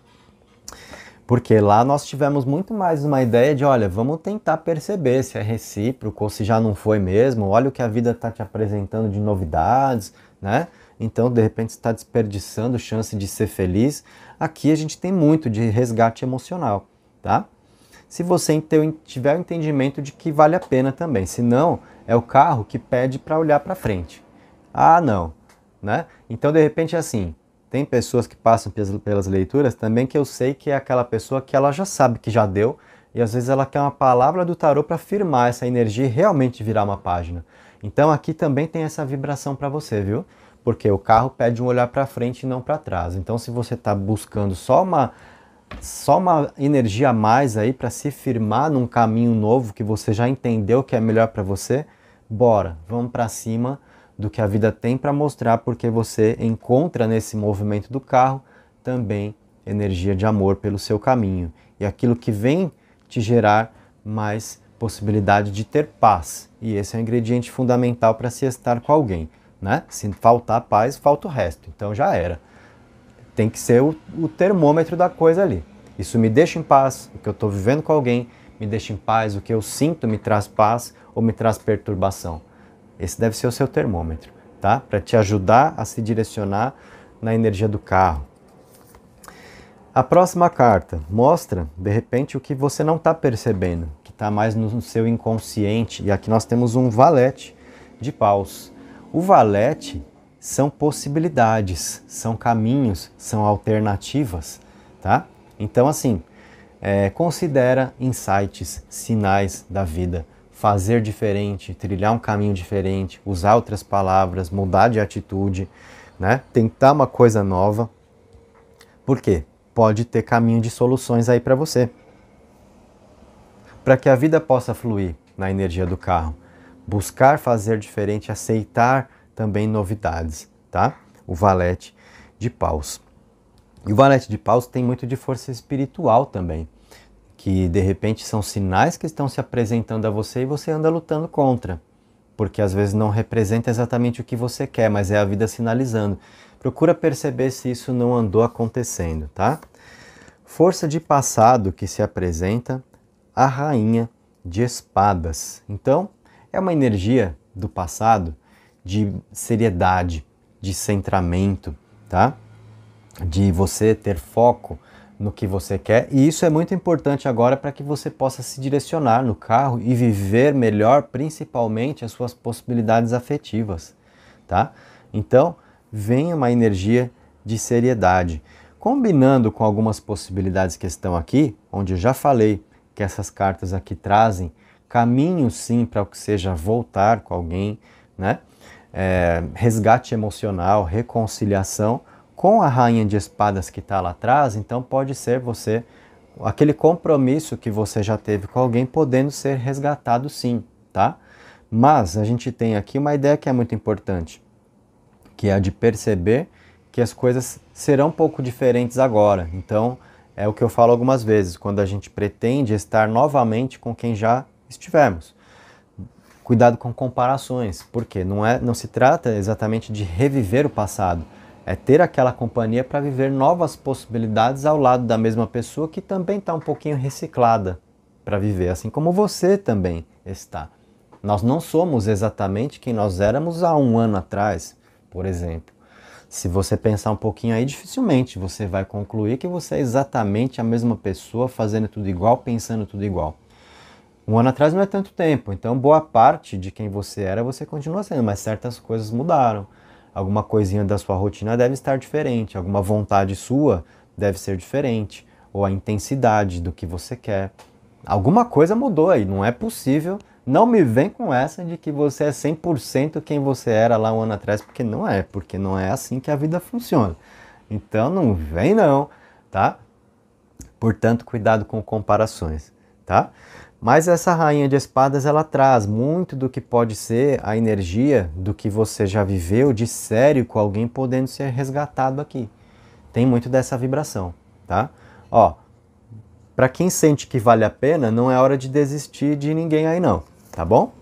Porque lá nós tivemos muito mais uma ideia de, olha, vamos tentar perceber se é recíproco ou se já não foi mesmo, olha o que a vida está te apresentando de novidades, né? Então, de repente, está desperdiçando chance de ser feliz. Aqui a gente tem muito de resgate emocional, tá? Se você tiver o entendimento de que vale a pena também, senão é o carro que pede para olhar para frente. Ah, não, né? Então de repente é assim, tem pessoas que passam pelas leituras também que eu sei que é aquela pessoa que ela já sabe que já deu e às vezes ela quer uma palavra do tarô para firmar essa energia e realmente virar uma página. Então aqui também tem essa vibração para você, viu? porque o carro pede um olhar para frente e não para trás. Então, se você está buscando só uma, só uma energia a mais aí para se firmar num caminho novo que você já entendeu que é melhor para você, bora, vamos para cima do que a vida tem para mostrar, porque você encontra nesse movimento do carro também energia de amor pelo seu caminho e aquilo que vem te gerar mais possibilidade de ter paz. E esse é um ingrediente fundamental para se estar com alguém né? Se faltar paz, falta o resto. Então já era. Tem que ser o, o termômetro da coisa ali. Isso me deixa em paz, o que eu estou vivendo com alguém me deixa em paz, o que eu sinto me traz paz ou me traz perturbação. Esse deve ser o seu termômetro, tá? Para te ajudar a se direcionar na energia do carro. A próxima carta mostra, de repente, o que você não está percebendo, que está mais no seu inconsciente. E aqui nós temos um valete de paus. O valete são possibilidades, são caminhos, são alternativas, tá? Então, assim, é, considera insights, sinais da vida, fazer diferente, trilhar um caminho diferente, usar outras palavras, mudar de atitude, né? Tentar uma coisa nova. Por quê? Pode ter caminho de soluções aí para você. Para que a vida possa fluir na energia do carro, buscar fazer diferente, aceitar também novidades, tá? O valete de paus. E o valete de paus tem muito de força espiritual também, que de repente são sinais que estão se apresentando a você e você anda lutando contra, porque às vezes não representa exatamente o que você quer, mas é a vida sinalizando. Procura perceber se isso não andou acontecendo, tá? Força de passado que se apresenta a rainha de espadas. Então, é uma energia do passado de seriedade, de centramento, tá? De você ter foco no que você quer, e isso é muito importante agora para que você possa se direcionar no carro e viver melhor, principalmente as suas possibilidades afetivas, tá? Então, vem uma energia de seriedade. Combinando com algumas possibilidades que estão aqui, onde eu já falei que essas cartas aqui trazem caminho sim para o que seja voltar com alguém, né? É, resgate emocional, reconciliação com a rainha de espadas que está lá atrás, então pode ser você aquele compromisso que você já teve com alguém podendo ser resgatado sim, tá? Mas a gente tem aqui uma ideia que é muito importante, que é a de perceber que as coisas serão um pouco diferentes agora. Então, é o que eu falo algumas vezes, quando a gente pretende estar novamente com quem já estivermos. Cuidado com comparações, porque não, é, não se trata exatamente de reviver o passado, é ter aquela companhia para viver novas possibilidades ao lado da mesma pessoa que também está um pouquinho reciclada para viver, assim como você também está. Nós não somos exatamente quem nós éramos há um ano atrás, por exemplo. Se você pensar um pouquinho aí, dificilmente você vai concluir que você é exatamente a mesma pessoa, fazendo tudo igual, pensando tudo igual. Um ano atrás não é tanto tempo, então boa parte de quem você era você continua sendo, mas certas coisas mudaram. Alguma coisinha da sua rotina deve estar diferente, alguma vontade sua deve ser diferente, ou a intensidade do que você quer. Alguma coisa mudou aí, não é possível. Não me vem com essa de que você é 100% quem você era lá um ano atrás, porque não é, porque não é assim que a vida funciona. Então não vem não, tá? Portanto, cuidado com comparações, tá? Mas essa rainha de espadas ela traz muito do que pode ser a energia do que você já viveu de sério com alguém podendo ser resgatado aqui. Tem muito dessa vibração, tá? Ó, para quem sente que vale a pena, não é hora de desistir de ninguém aí não, tá bom?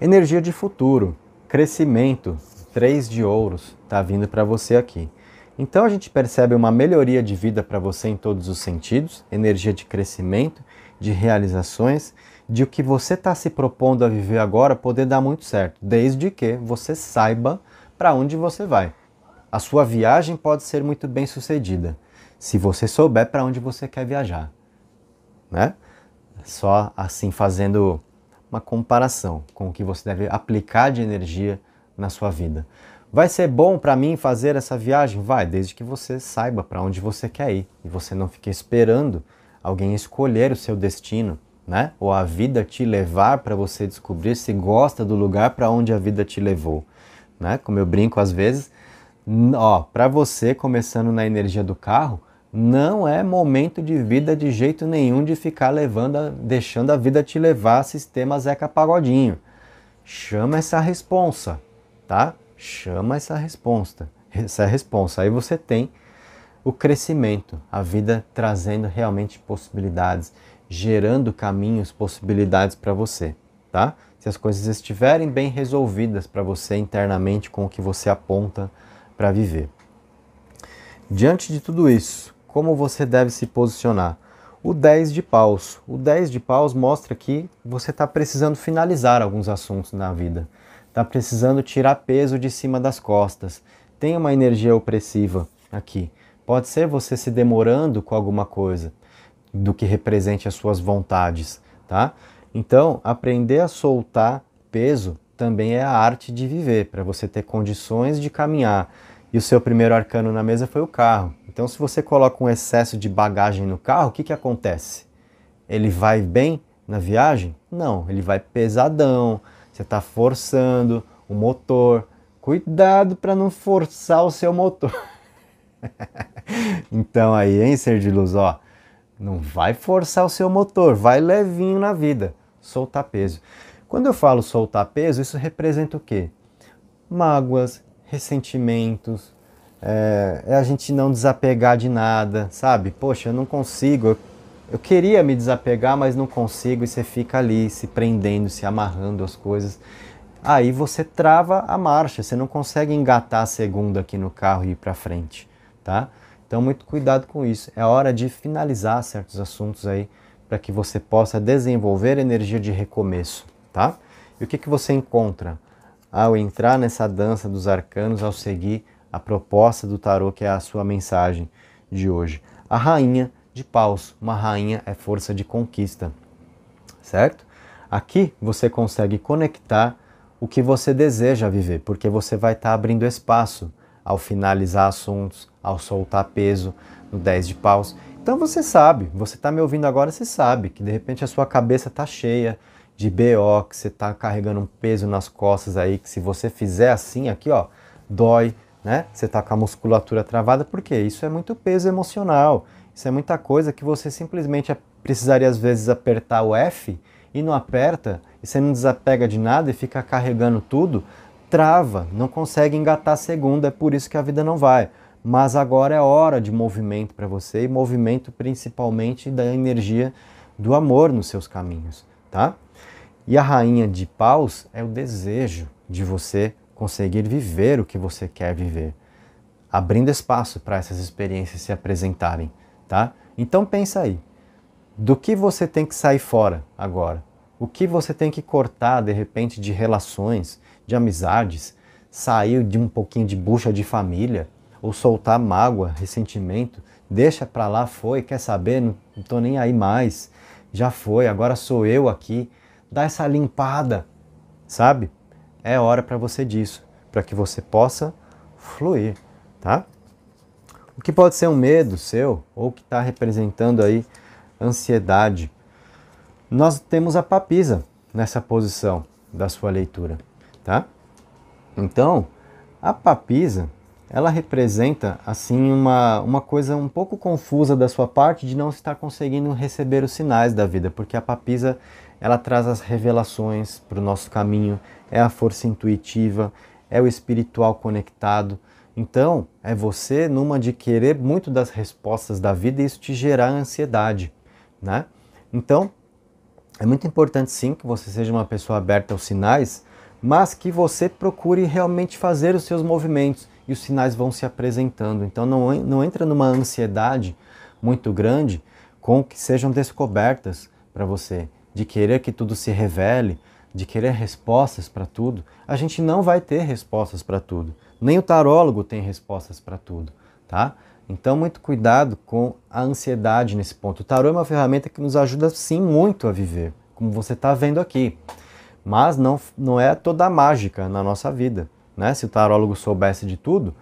Energia de futuro, crescimento, três de ouros tá vindo para você aqui. Então a gente percebe uma melhoria de vida para você em todos os sentidos, energia de crescimento de realizações, de o que você está se propondo a viver agora poder dar muito certo, desde que você saiba para onde você vai. A sua viagem pode ser muito bem sucedida, se você souber para onde você quer viajar. Né? Só assim fazendo uma comparação com o que você deve aplicar de energia na sua vida. Vai ser bom para mim fazer essa viagem? Vai, desde que você saiba para onde você quer ir e você não fique esperando alguém escolher o seu destino, né? Ou a vida te levar para você descobrir se gosta do lugar para onde a vida te levou, né? Como eu brinco às vezes, ó, para você começando na energia do carro, não é momento de vida de jeito nenhum de ficar levando, a, deixando a vida te levar sistema Zeca Pagodinho. Chama essa responsa, tá? Chama essa resposta, essa resposta. Aí você tem o crescimento, a vida trazendo realmente possibilidades, gerando caminhos, possibilidades para você, tá? Se as coisas estiverem bem resolvidas para você internamente com o que você aponta para viver. Diante de tudo isso, como você deve se posicionar? O 10 de paus. O 10 de paus mostra que você está precisando finalizar alguns assuntos na vida. Está precisando tirar peso de cima das costas. Tem uma energia opressiva aqui. Pode ser você se demorando com alguma coisa do que represente as suas vontades, tá? Então, aprender a soltar peso também é a arte de viver, para você ter condições de caminhar. E o seu primeiro arcano na mesa foi o carro. Então, se você coloca um excesso de bagagem no carro, o que, que acontece? Ele vai bem na viagem? Não, ele vai pesadão, você está forçando o motor. Cuidado para não forçar o seu motor. então aí, hein, ser de luz, ó, não vai forçar o seu motor, vai levinho na vida, soltar peso. Quando eu falo soltar peso, isso representa o quê? Mágoas, ressentimentos, é, é a gente não desapegar de nada, sabe? Poxa, eu não consigo, eu, eu queria me desapegar, mas não consigo, e você fica ali se prendendo, se amarrando às coisas aí você trava a marcha, você não consegue engatar a segunda aqui no carro e ir para frente, tá? Então, muito cuidado com isso. É hora de finalizar certos assuntos aí para que você possa desenvolver energia de recomeço, tá? E o que, que você encontra ao entrar nessa dança dos arcanos, ao seguir a proposta do tarô, que é a sua mensagem de hoje? A rainha de paus. Uma rainha é força de conquista, certo? Aqui você consegue conectar o que você deseja viver, porque você vai estar tá abrindo espaço ao finalizar assuntos, ao soltar peso no 10 de paus. Então você sabe, você está me ouvindo agora, você sabe que de repente a sua cabeça está cheia de BO, que você está carregando um peso nas costas aí, que se você fizer assim aqui, ó, dói, né? Você está com a musculatura travada, porque isso é muito peso emocional. Isso é muita coisa que você simplesmente é, precisaria às vezes apertar o F e não aperta, e você não desapega de nada e fica carregando tudo, trava, não consegue engatar a segunda, é por isso que a vida não vai. Mas agora é hora de movimento para você e movimento principalmente da energia do amor nos seus caminhos, tá? E a rainha de paus é o desejo de você conseguir viver o que você quer viver, abrindo espaço para essas experiências se apresentarem, tá? Então pensa aí, do que você tem que sair fora agora? O que você tem que cortar de repente de relações? de amizades, sair de um pouquinho de bucha de família, ou soltar mágoa, ressentimento, deixa pra lá, foi, quer saber, não, não tô nem aí mais, já foi, agora sou eu aqui, dá essa limpada, sabe? É hora para você disso, para que você possa fluir, tá? O que pode ser um medo seu ou que está representando aí ansiedade. Nós temos a papisa nessa posição da sua leitura tá? Então, a papisa, ela representa assim uma, uma coisa um pouco confusa da sua parte de não estar conseguindo receber os sinais da vida, porque a papisa ela traz as revelações para o nosso caminho, é a força intuitiva, é o espiritual conectado. Então, é você numa de querer muito das respostas da vida e isso te gerar ansiedade, né? Então, é muito importante sim que você seja uma pessoa aberta aos sinais, mas que você procure realmente fazer os seus movimentos e os sinais vão se apresentando. Então não, não entra numa ansiedade muito grande com que sejam descobertas para você, de querer que tudo se revele, de querer respostas para tudo. A gente não vai ter respostas para tudo. Nem o tarólogo tem respostas para tudo, tá? Então, muito cuidado com a ansiedade nesse ponto. O tarô é uma ferramenta que nos ajuda, sim, muito a viver, como você está vendo aqui. Mas não, não é toda a mágica na nossa vida. Né? Se o tarólogo soubesse de tudo,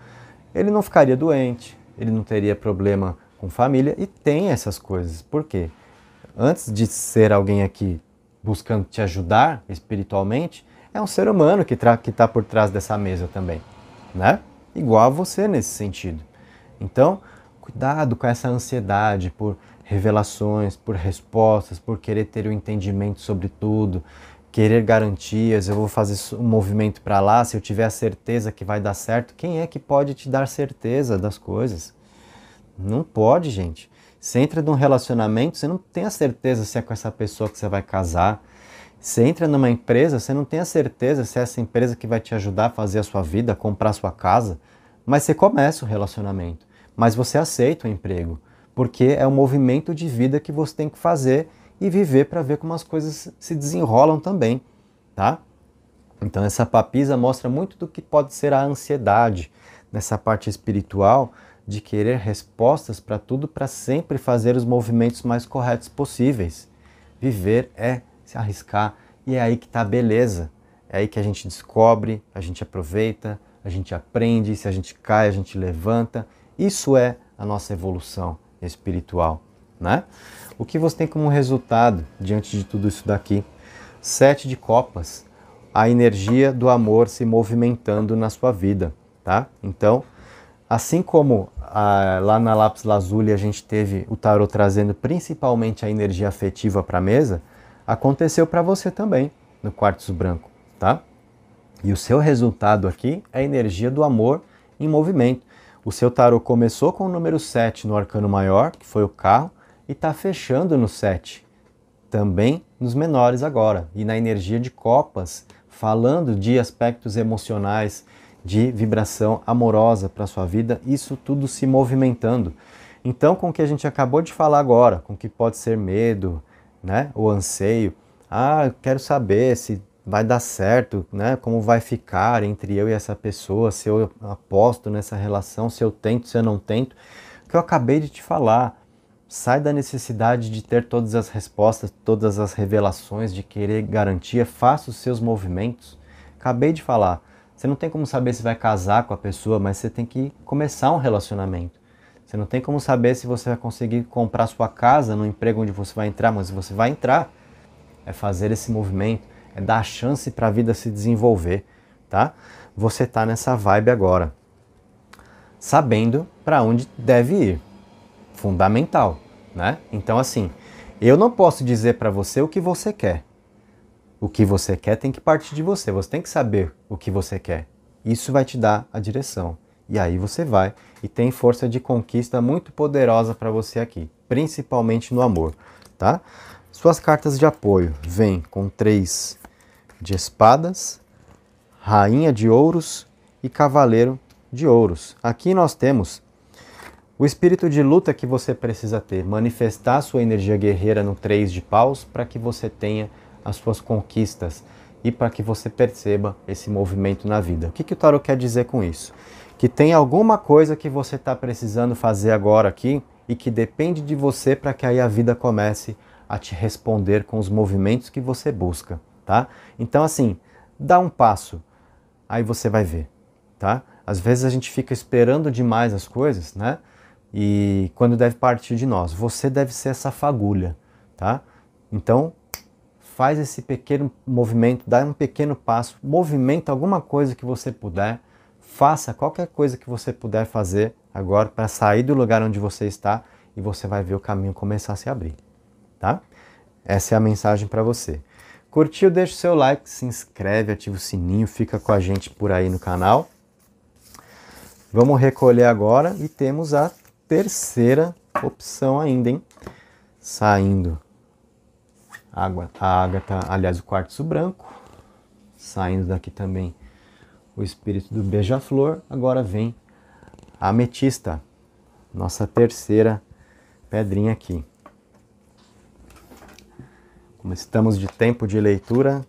ele não ficaria doente, ele não teria problema com família e tem essas coisas. Por quê? Antes de ser alguém aqui buscando te ajudar espiritualmente, é um ser humano que está por trás dessa mesa também, né? Igual a você nesse sentido. Então, cuidado com essa ansiedade por revelações, por respostas, por querer ter o um entendimento sobre tudo querer garantias, eu vou fazer um movimento para lá, se eu tiver a certeza que vai dar certo, quem é que pode te dar certeza das coisas? Não pode, gente. Você entra num relacionamento, você não tem a certeza se é com essa pessoa que você vai casar. Você entra numa empresa, você não tem a certeza se é essa empresa que vai te ajudar a fazer a sua vida, comprar a sua casa, mas você começa o relacionamento. Mas você aceita o emprego, porque é um movimento de vida que você tem que fazer e viver para ver como as coisas se desenrolam também, tá? Então essa papisa mostra muito do que pode ser a ansiedade nessa parte espiritual de querer respostas para tudo para sempre fazer os movimentos mais corretos possíveis. Viver é se arriscar e é aí que está a beleza. É aí que a gente descobre, a gente aproveita, a gente aprende, se a gente cai, a gente levanta. Isso é a nossa evolução espiritual, né? O que você tem como resultado diante de tudo isso daqui? Sete de copas, a energia do amor se movimentando na sua vida, tá? Então, assim como ah, lá na Lápis Lazuli a gente teve o tarot trazendo principalmente a energia afetiva para a mesa, aconteceu para você também no Quartzo Branco, tá? E o seu resultado aqui é a energia do amor em movimento. O seu tarot começou com o número 7 no arcano maior, que foi o carro, e está fechando no 7, também nos menores agora, e na energia de Copas, falando de aspectos emocionais, de vibração amorosa para sua vida, isso tudo se movimentando. Então, com o que a gente acabou de falar agora, com o que pode ser medo, né, ou anseio, ah, eu quero saber se vai dar certo, né? Como vai ficar entre eu e essa pessoa, se eu aposto nessa relação, se eu tento, se eu não tento. O que eu acabei de te falar, Sai da necessidade de ter todas as respostas, todas as revelações, de querer garantia, é faça os seus movimentos. Acabei de falar, você não tem como saber se vai casar com a pessoa, mas você tem que começar um relacionamento. Você não tem como saber se você vai conseguir comprar sua casa no emprego onde você vai entrar, mas você vai entrar. É fazer esse movimento, é dar a chance para a vida se desenvolver, tá? Você tá nessa vibe agora, sabendo para onde deve ir fundamental, né? Então assim, eu não posso dizer para você o que você quer. O que você quer tem que partir de você. Você tem que saber o que você quer. Isso vai te dar a direção. E aí você vai e tem força de conquista muito poderosa para você aqui, principalmente no amor, tá? Suas cartas de apoio vêm com três de espadas, rainha de ouros e cavaleiro de ouros. Aqui nós temos o espírito de luta que você precisa ter, manifestar sua energia guerreira no 3 de paus para que você tenha as suas conquistas e para que você perceba esse movimento na vida. O que, que o tarot quer dizer com isso? Que tem alguma coisa que você está precisando fazer agora aqui e que depende de você para que aí a vida comece a te responder com os movimentos que você busca, tá? Então assim, dá um passo, aí você vai ver, tá? Às vezes a gente fica esperando demais as coisas, né? e quando deve partir de nós. Você deve ser essa fagulha, tá? Então, faz esse pequeno movimento, dá um pequeno passo, movimenta alguma coisa que você puder, faça qualquer coisa que você puder fazer agora para sair do lugar onde você está e você vai ver o caminho começar a se abrir, tá? Essa é a mensagem para você. Curtiu, deixa o seu like, se inscreve, ativa o sininho, fica com a gente por aí no canal. Vamos recolher agora e temos a terceira opção ainda, hein? Saindo água, a ágata, aliás, o quartzo branco. Saindo daqui também o espírito do beija-flor. Agora vem a ametista, nossa terceira pedrinha aqui. Como estamos de tempo de leitura,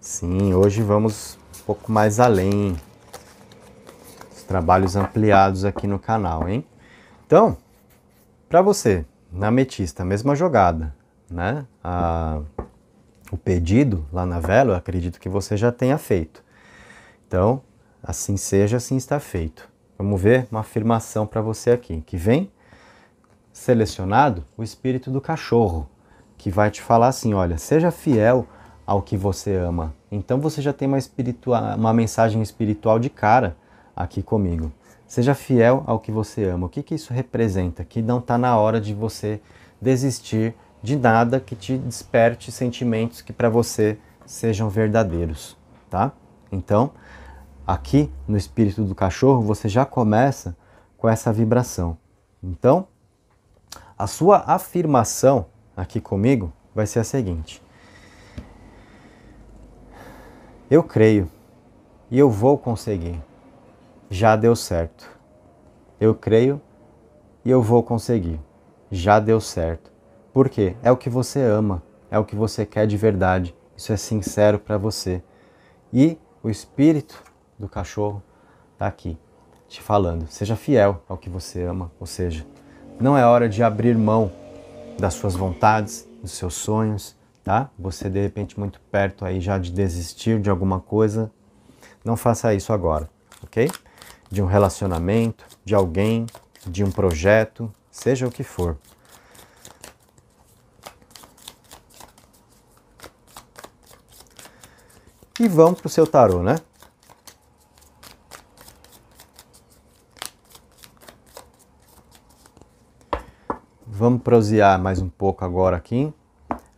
sim, hoje vamos um pouco mais além. Os trabalhos ampliados aqui no canal, hein? Então, para você, na ametista, mesma jogada, né? A, o pedido lá na vela, eu acredito que você já tenha feito. Então, assim seja, assim está feito. Vamos ver uma afirmação para você aqui, que vem selecionado o espírito do cachorro, que vai te falar assim, olha, seja fiel ao que você ama. Então você já tem uma, espiritual, uma mensagem espiritual de cara aqui comigo. Seja fiel ao que você ama. O que, que isso representa? Que não está na hora de você desistir de nada que te desperte sentimentos que para você sejam verdadeiros, tá? Então, aqui no espírito do cachorro, você já começa com essa vibração. Então, a sua afirmação aqui comigo vai ser a seguinte: Eu creio e eu vou conseguir já deu certo. Eu creio e eu vou conseguir. Já deu certo. Por quê? É o que você ama, é o que você quer de verdade. Isso é sincero para você. E o espírito do cachorro está aqui te falando. Seja fiel ao que você ama, ou seja, não é hora de abrir mão das suas vontades, dos seus sonhos, tá? Você de repente muito perto aí já de desistir de alguma coisa. Não faça isso agora, OK? de um relacionamento, de alguém, de um projeto, seja o que for. E vamos para o seu tarô, né? Vamos prosear mais um pouco agora aqui.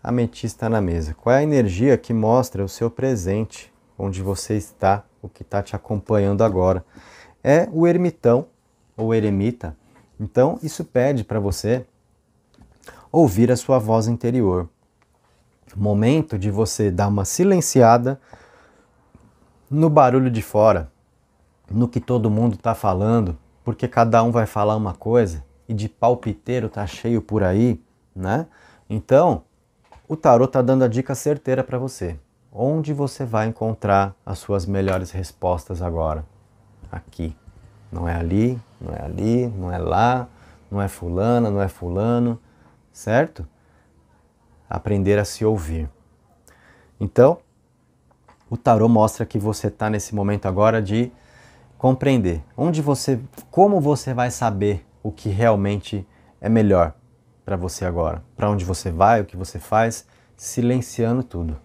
Ametista na mesa. Qual é a energia que mostra o seu presente, onde você está, o que está te acompanhando agora? é o ermitão ou eremita. Então, isso pede para você ouvir a sua voz interior. Momento de você dar uma silenciada no barulho de fora, no que todo mundo está falando, porque cada um vai falar uma coisa e de palpiteiro tá cheio por aí, né? Então, o tarot tá dando a dica certeira para você. Onde você vai encontrar as suas melhores respostas agora? aqui. Não é ali, não é ali, não é lá, não é fulana, não é fulano, certo? Aprender a se ouvir. Então, o tarô mostra que você está nesse momento agora de compreender onde você, como você vai saber o que realmente é melhor para você agora, para onde você vai, o que você faz, silenciando tudo,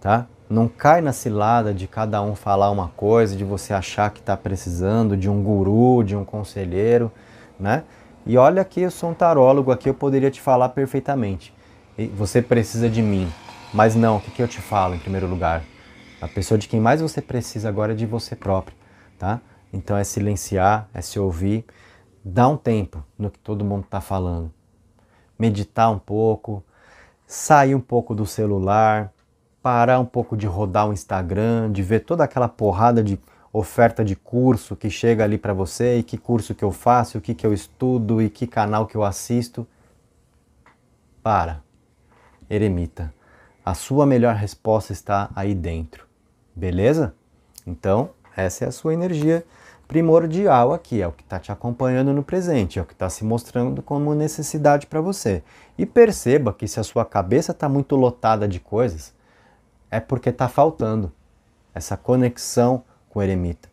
tá? Não cai na cilada de cada um falar uma coisa, de você achar que está precisando de um guru, de um conselheiro, né? E olha que eu sou um tarólogo aqui, eu poderia te falar perfeitamente. Você precisa de mim. Mas não, o que, que eu te falo em primeiro lugar? A pessoa de quem mais você precisa agora é de você próprio, tá? Então é silenciar, é se ouvir, dar um tempo no que todo mundo está falando, meditar um pouco, sair um pouco do celular, parar um pouco de rodar o Instagram, de ver toda aquela porrada de oferta de curso que chega ali para você e que curso que eu faço, o que que eu estudo e que canal que eu assisto. Para. Eremita. A sua melhor resposta está aí dentro. Beleza? Então, essa é a sua energia primordial aqui, é o que está te acompanhando no presente, é o que está se mostrando como necessidade para você. E perceba que se a sua cabeça está muito lotada de coisas, é porque está faltando essa conexão com o eremita.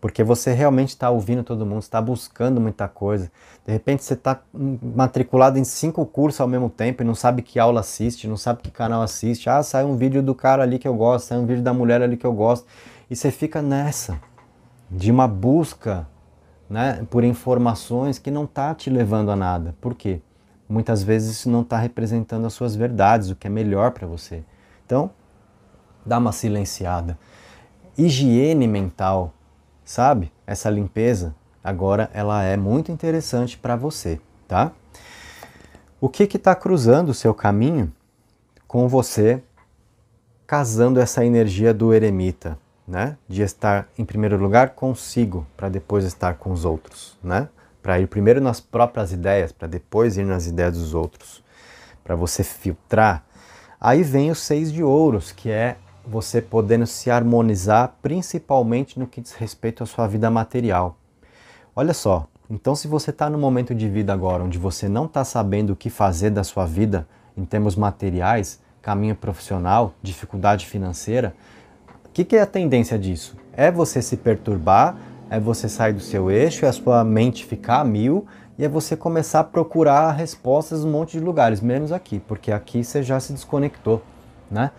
Porque você realmente está ouvindo todo mundo, está buscando muita coisa. De repente você está matriculado em cinco cursos ao mesmo tempo e não sabe que aula assiste, não sabe que canal assiste. Ah, sai um vídeo do cara ali que eu gosto, sai um vídeo da mulher ali que eu gosto. E você fica nessa, de uma busca né, por informações que não está te levando a nada. Por quê? Muitas vezes isso não está representando as suas verdades, o que é melhor para você. Então, dá uma silenciada. Higiene mental, sabe? Essa limpeza, agora ela é muito interessante para você, tá? O que está cruzando o seu caminho com você, casando essa energia do eremita, né? De estar em primeiro lugar consigo, para depois estar com os outros, né? Para ir primeiro nas próprias ideias, para depois ir nas ideias dos outros, para você filtrar. Aí vem o seis de ouros, que é você podendo se harmonizar, principalmente no que diz respeito à sua vida material. Olha só, então se você está no momento de vida agora onde você não está sabendo o que fazer da sua vida em termos materiais, caminho profissional, dificuldade financeira, o que, que é a tendência disso? É você se perturbar, é você sair do seu eixo, é a sua mente ficar a mil e é você começar a procurar respostas em um monte de lugares, menos aqui, porque aqui você já se desconectou, né?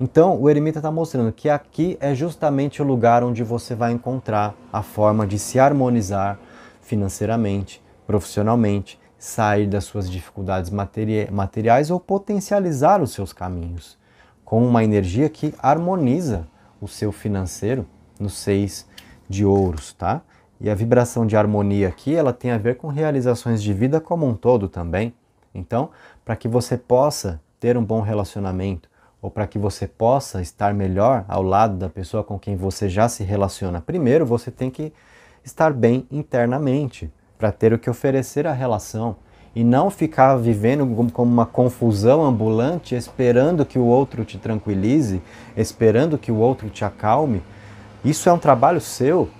Então, o eremita está mostrando que aqui é justamente o lugar onde você vai encontrar a forma de se harmonizar financeiramente, profissionalmente, sair das suas dificuldades materiais ou potencializar os seus caminhos com uma energia que harmoniza o seu financeiro no seis de ouros, tá? E a vibração de harmonia aqui, ela tem a ver com realizações de vida como um todo também. Então, para que você possa ter um bom relacionamento, ou para que você possa estar melhor ao lado da pessoa com quem você já se relaciona, primeiro você tem que estar bem internamente para ter o que oferecer à relação e não ficar vivendo como uma confusão ambulante, esperando que o outro te tranquilize, esperando que o outro te acalme. Isso é um trabalho seu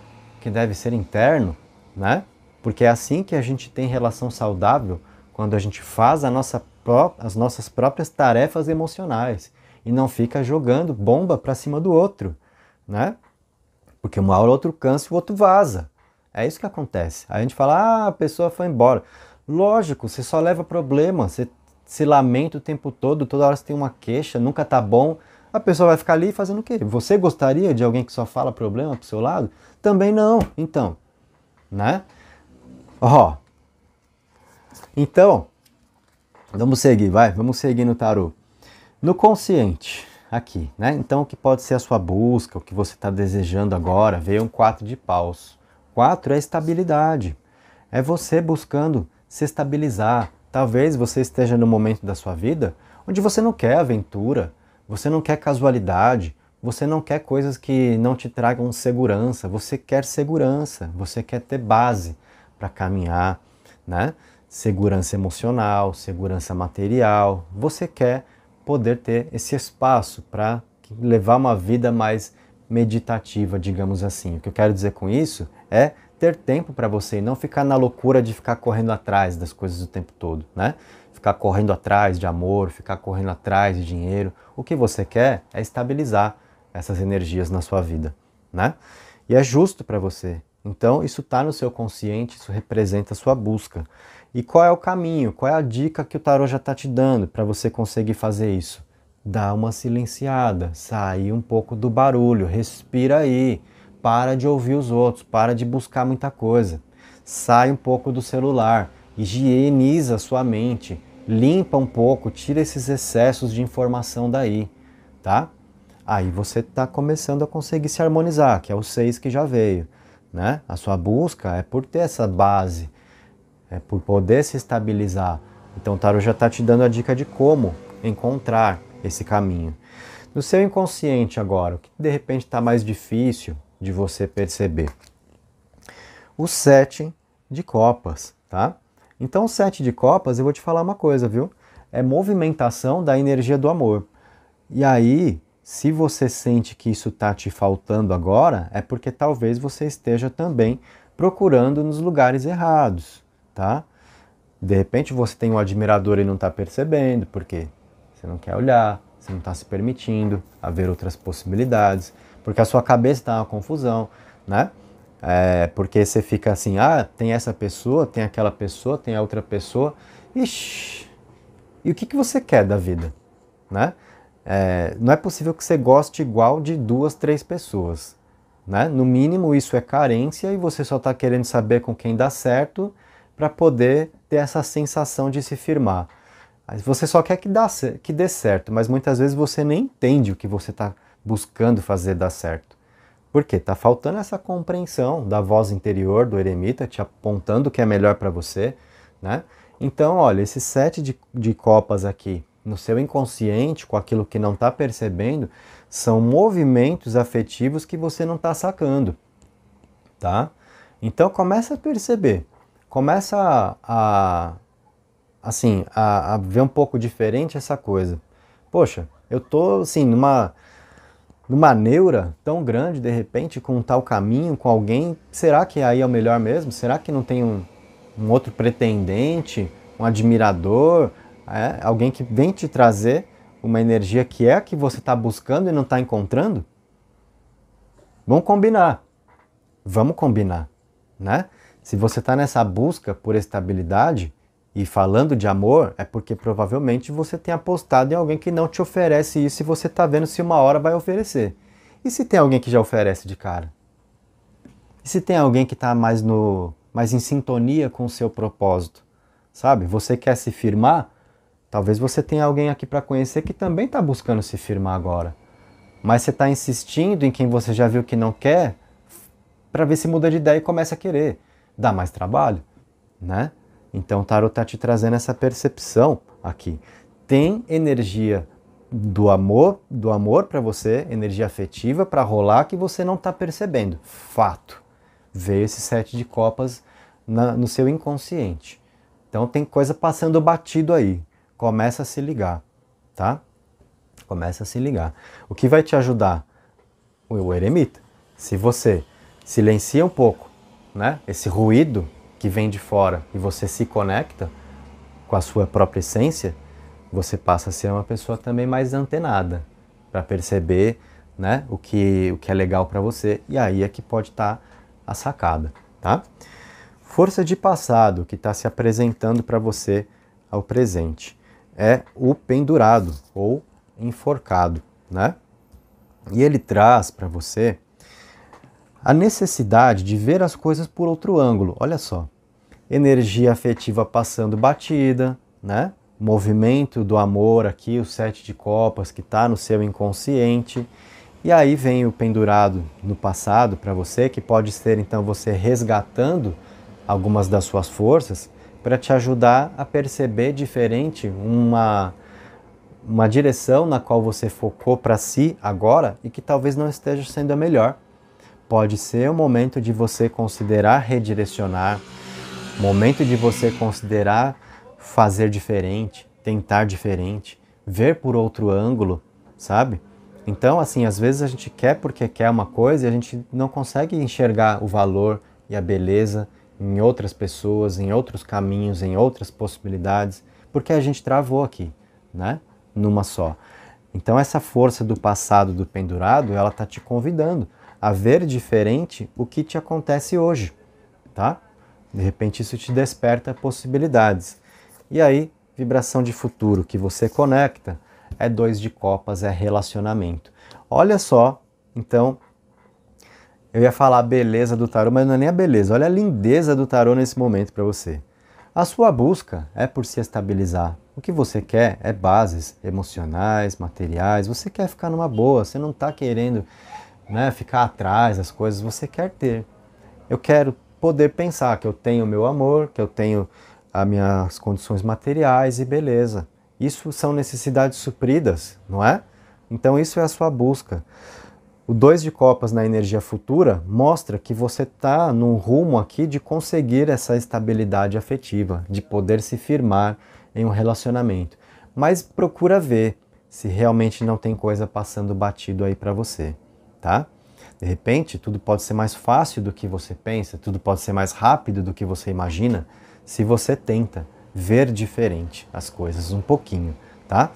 que deve ser interno, né? Porque é assim que a gente tem relação saudável quando a gente faz a nossa as nossas próprias tarefas emocionais e não fica jogando bomba para cima do outro, né? Porque uma hora o outro cansa e o outro vaza. É isso que acontece. Aí a gente fala, ah, a pessoa foi embora. Lógico, você só leva problema, você se lamenta o tempo todo, toda hora você tem uma queixa, nunca tá bom. A pessoa vai ficar ali fazendo o quê? Você gostaria de alguém que só fala problema pro seu lado? Também não. Então, né? Ó. Então, vamos seguir, vai, vamos seguir no tarot. No consciente, aqui, né? Então, o que pode ser a sua busca, o que você está desejando agora, veio um 4 de paus. 4 é estabilidade. É você buscando se estabilizar. Talvez você esteja no momento da sua vida onde você não quer aventura, você não quer casualidade, você não quer coisas que não te tragam segurança, você quer segurança, você quer ter base para caminhar, né? Segurança emocional, segurança material, você quer poder ter esse espaço para levar uma vida mais meditativa, digamos assim. O que eu quero dizer com isso é ter tempo para você e não ficar na loucura de ficar correndo atrás das coisas o tempo todo, né? Ficar correndo atrás de amor, ficar correndo atrás de dinheiro. O que você quer é estabilizar essas energias na sua vida, né? E é justo para você. Então, isso está no seu consciente, isso representa a sua busca. E qual é o caminho? Qual é a dica que o tarô já está te dando para você conseguir fazer isso? Dá uma silenciada, sair um pouco do barulho, respira aí, para de ouvir os outros, para de buscar muita coisa. Sai um pouco do celular, higieniza a sua mente, limpa um pouco, tira esses excessos de informação daí, tá? Aí você está começando a conseguir se harmonizar, que é o 6 que já veio, né? A sua busca é por ter essa base é por poder se estabilizar. Então, o tarot já está te dando a dica de como encontrar esse caminho. No seu inconsciente agora, o que de repente está mais difícil de você perceber? O sete de copas, tá? Então, o sete de copas, eu vou te falar uma coisa, viu? É movimentação da energia do amor. E aí, se você sente que isso está te faltando agora, é porque talvez você esteja também procurando nos lugares errados tá? De repente você tem um admirador e não está percebendo, porque você não quer olhar, você não está se permitindo a ver outras possibilidades, porque a sua cabeça está uma confusão, né? É, porque você fica assim, ah, tem essa pessoa, tem aquela pessoa, tem a outra pessoa. Ixi, e o que, que você quer da vida? Né? É, não é possível que você goste igual de duas, três pessoas. Né? No mínimo, isso é carência e você só está querendo saber com quem dá certo para poder ter essa sensação de se firmar. Você só quer que, dá, que dê certo, mas muitas vezes você nem entende o que você está buscando fazer dar certo. Por quê? Está faltando essa compreensão da voz interior do eremita te apontando o que é melhor para você. Né? Então, olha, esse sete de, de copas aqui, no seu inconsciente, com aquilo que não está percebendo, são movimentos afetivos que você não está sacando. Tá? Então, começa a perceber começa a, assim, a, a ver um pouco diferente essa coisa. Poxa, eu tô, assim, numa numa neura tão grande de repente com um tal caminho, com alguém, será que aí é o melhor mesmo? Será que não tem um, um outro pretendente, um admirador, é? alguém que vem te trazer uma energia que é a que você está buscando e não está encontrando? Vamos combinar. Vamos combinar, né? Se você está nessa busca por estabilidade e falando de amor, é porque provavelmente você tem apostado em alguém que não te oferece isso e você está vendo se uma hora vai oferecer. E se tem alguém que já oferece de cara? E se tem alguém que está mais no mais em sintonia com o seu propósito, sabe? Você quer se firmar? Talvez você tenha alguém aqui para conhecer que também está buscando se firmar agora, mas você está insistindo em quem você já viu que não quer para ver se muda de ideia e começa a querer dá mais trabalho, né? Então o tarot está te trazendo essa percepção aqui. Tem energia do amor, do amor para você, energia afetiva para rolar que você não está percebendo. Fato. Veio esse sete de copas na, no seu inconsciente. Então tem coisa passando batido aí. Começa a se ligar, tá? Começa a se ligar. O que vai te ajudar? O eremita. Se você silencia um pouco, né? Esse ruído que vem de fora e você se conecta com a sua própria essência, você passa a ser uma pessoa também mais antenada para perceber, né, o que o que é legal para você e aí é que pode estar tá a sacada, tá? Força de passado que está se apresentando para você ao presente é o pendurado ou enforcado, né? E ele traz para você a necessidade de ver as coisas por outro ângulo, olha só. Energia afetiva passando batida, né? Movimento do amor aqui, o sete de copas que está no seu inconsciente. E aí vem o pendurado no passado para você, que pode ser então você resgatando algumas das suas forças para te ajudar a perceber diferente uma uma direção na qual você focou para si agora e que talvez não esteja sendo a melhor pode ser o momento de você considerar redirecionar, momento de você considerar fazer diferente, tentar diferente, ver por outro ângulo, sabe? Então, assim, às vezes a gente quer porque quer uma coisa e a gente não consegue enxergar o valor e a beleza em outras pessoas, em outros caminhos, em outras possibilidades, porque a gente travou aqui, né? Numa só. Então, essa força do passado do pendurado, ela tá te convidando a ver diferente o que te acontece hoje, tá? De repente isso te desperta possibilidades. E aí, vibração de futuro que você conecta é dois de copas, é relacionamento. Olha só, então, eu ia falar a beleza do tarô, mas não é nem a beleza, olha a lindeza do tarô nesse momento para você. A sua busca é por se estabilizar. O que você quer é bases emocionais, materiais, você quer ficar numa boa, você não está querendo né, ficar atrás das coisas, você quer ter. Eu quero poder pensar que eu tenho o meu amor, que eu tenho as minhas condições materiais e beleza. Isso são necessidades supridas, não é? Então isso é a sua busca. O dois de copas na energia futura mostra que você está num rumo aqui de conseguir essa estabilidade afetiva, de poder se firmar em um relacionamento. Mas procura ver se realmente não tem coisa passando batido aí para você tá? De repente, tudo pode ser mais fácil do que você pensa, tudo pode ser mais rápido do que você imagina, se você tenta ver diferente as coisas um pouquinho, tá?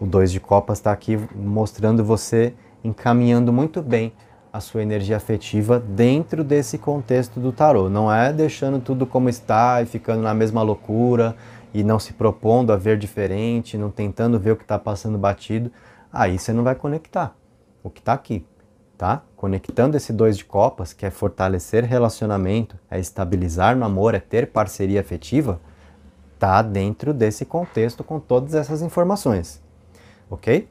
O dois de Copas está aqui mostrando você encaminhando muito bem a sua energia afetiva dentro desse contexto do tarô. Não é deixando tudo como está e ficando na mesma loucura e não se propondo a ver diferente, não tentando ver o que está passando batido. Aí você não vai conectar o que está aqui tá? Conectando esse dois de copas, que é fortalecer relacionamento, é estabilizar no amor, é ter parceria afetiva, tá dentro desse contexto com todas essas informações, ok?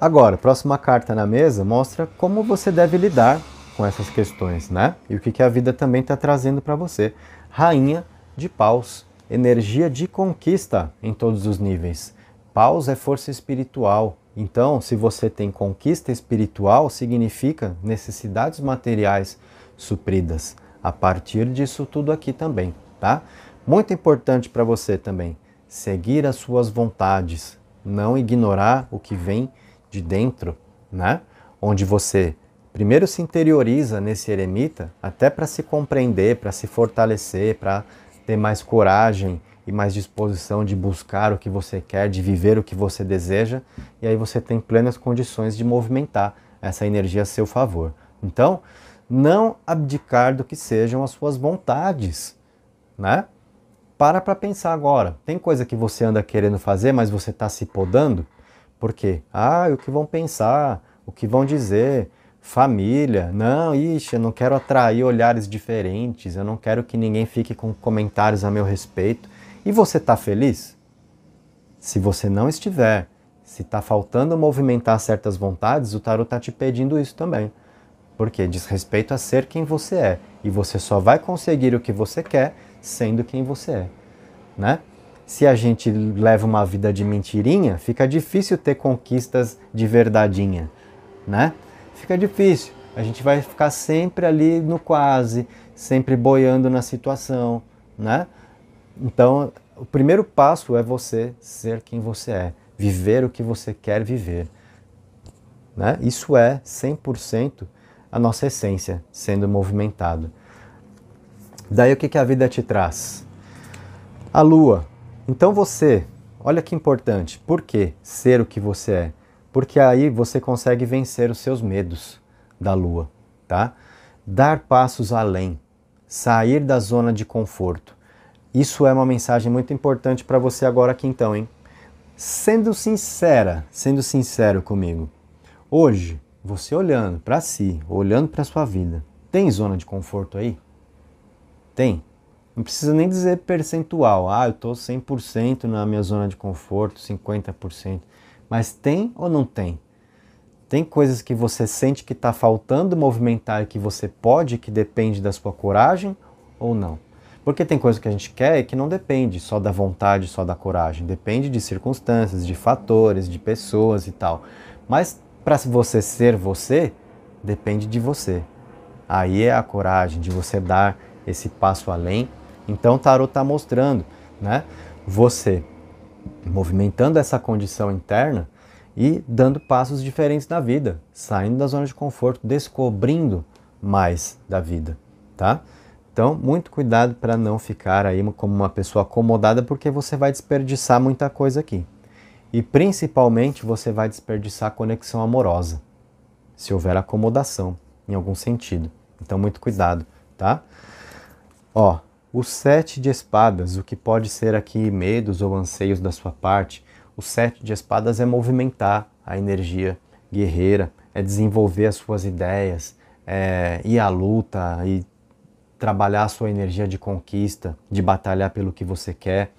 Agora, próxima carta na mesa mostra como você deve lidar com essas questões, né? E o que, que a vida também está trazendo para você. Rainha de paus, energia de conquista em todos os níveis. Paus é força espiritual, então, se você tem conquista espiritual, significa necessidades materiais supridas a partir disso tudo aqui também, tá? Muito importante para você também seguir as suas vontades, não ignorar o que vem de dentro, né? Onde você primeiro se interioriza nesse eremita, até para se compreender, para se fortalecer, para ter mais coragem e mais disposição de buscar o que você quer, de viver o que você deseja, e aí você tem plenas condições de movimentar essa energia a seu favor. Então, não abdicar do que sejam as suas vontades, né? Para para pensar agora. Tem coisa que você anda querendo fazer, mas você está se podando? Por quê? Ah, o que vão pensar? O que vão dizer? Família? Não, ixi, eu não quero atrair olhares diferentes, eu não quero que ninguém fique com comentários a meu respeito. E você está feliz? Se você não estiver, se está faltando movimentar certas vontades, o tarot está te pedindo isso também. Porque diz respeito a ser quem você é. E você só vai conseguir o que você quer sendo quem você é. Né? Se a gente leva uma vida de mentirinha, fica difícil ter conquistas de verdadeinha. Né? Fica difícil. A gente vai ficar sempre ali no quase, sempre boiando na situação. Né? Então, o primeiro passo é você ser quem você é, viver o que você quer viver. Né? Isso é 100% a nossa essência sendo movimentado. Daí o que, que a vida te traz? A lua. Então você, olha que importante, por que ser o que você é? Porque aí você consegue vencer os seus medos da lua, tá? Dar passos além, sair da zona de conforto. Isso é uma mensagem muito importante para você agora aqui então, hein? Sendo sincera, sendo sincero comigo. Hoje, você olhando para si, olhando para sua vida, tem zona de conforto aí? Tem. Não precisa nem dizer percentual. Ah, eu tô 100% na minha zona de conforto, 50%. Mas tem ou não tem? Tem coisas que você sente que está faltando movimentar e que você pode, que depende da sua coragem ou não? Porque tem coisa que a gente quer e que não depende só da vontade, só da coragem, depende de circunstâncias, de fatores, de pessoas e tal. Mas para você ser você, depende de você. Aí é a coragem de você dar esse passo além. Então o tarot está mostrando, né? Você movimentando essa condição interna e dando passos diferentes na vida, saindo da zona de conforto, descobrindo mais da vida, tá? Então, muito cuidado para não ficar aí como uma pessoa acomodada, porque você vai desperdiçar muita coisa aqui. E principalmente você vai desperdiçar a conexão amorosa, se houver acomodação em algum sentido. Então, muito cuidado, tá? Ó, o sete de espadas, o que pode ser aqui medos ou anseios da sua parte, o sete de espadas é movimentar a energia guerreira, é desenvolver as suas ideias, é ir à luta e trabalhar a sua energia de conquista, de batalhar pelo que você quer,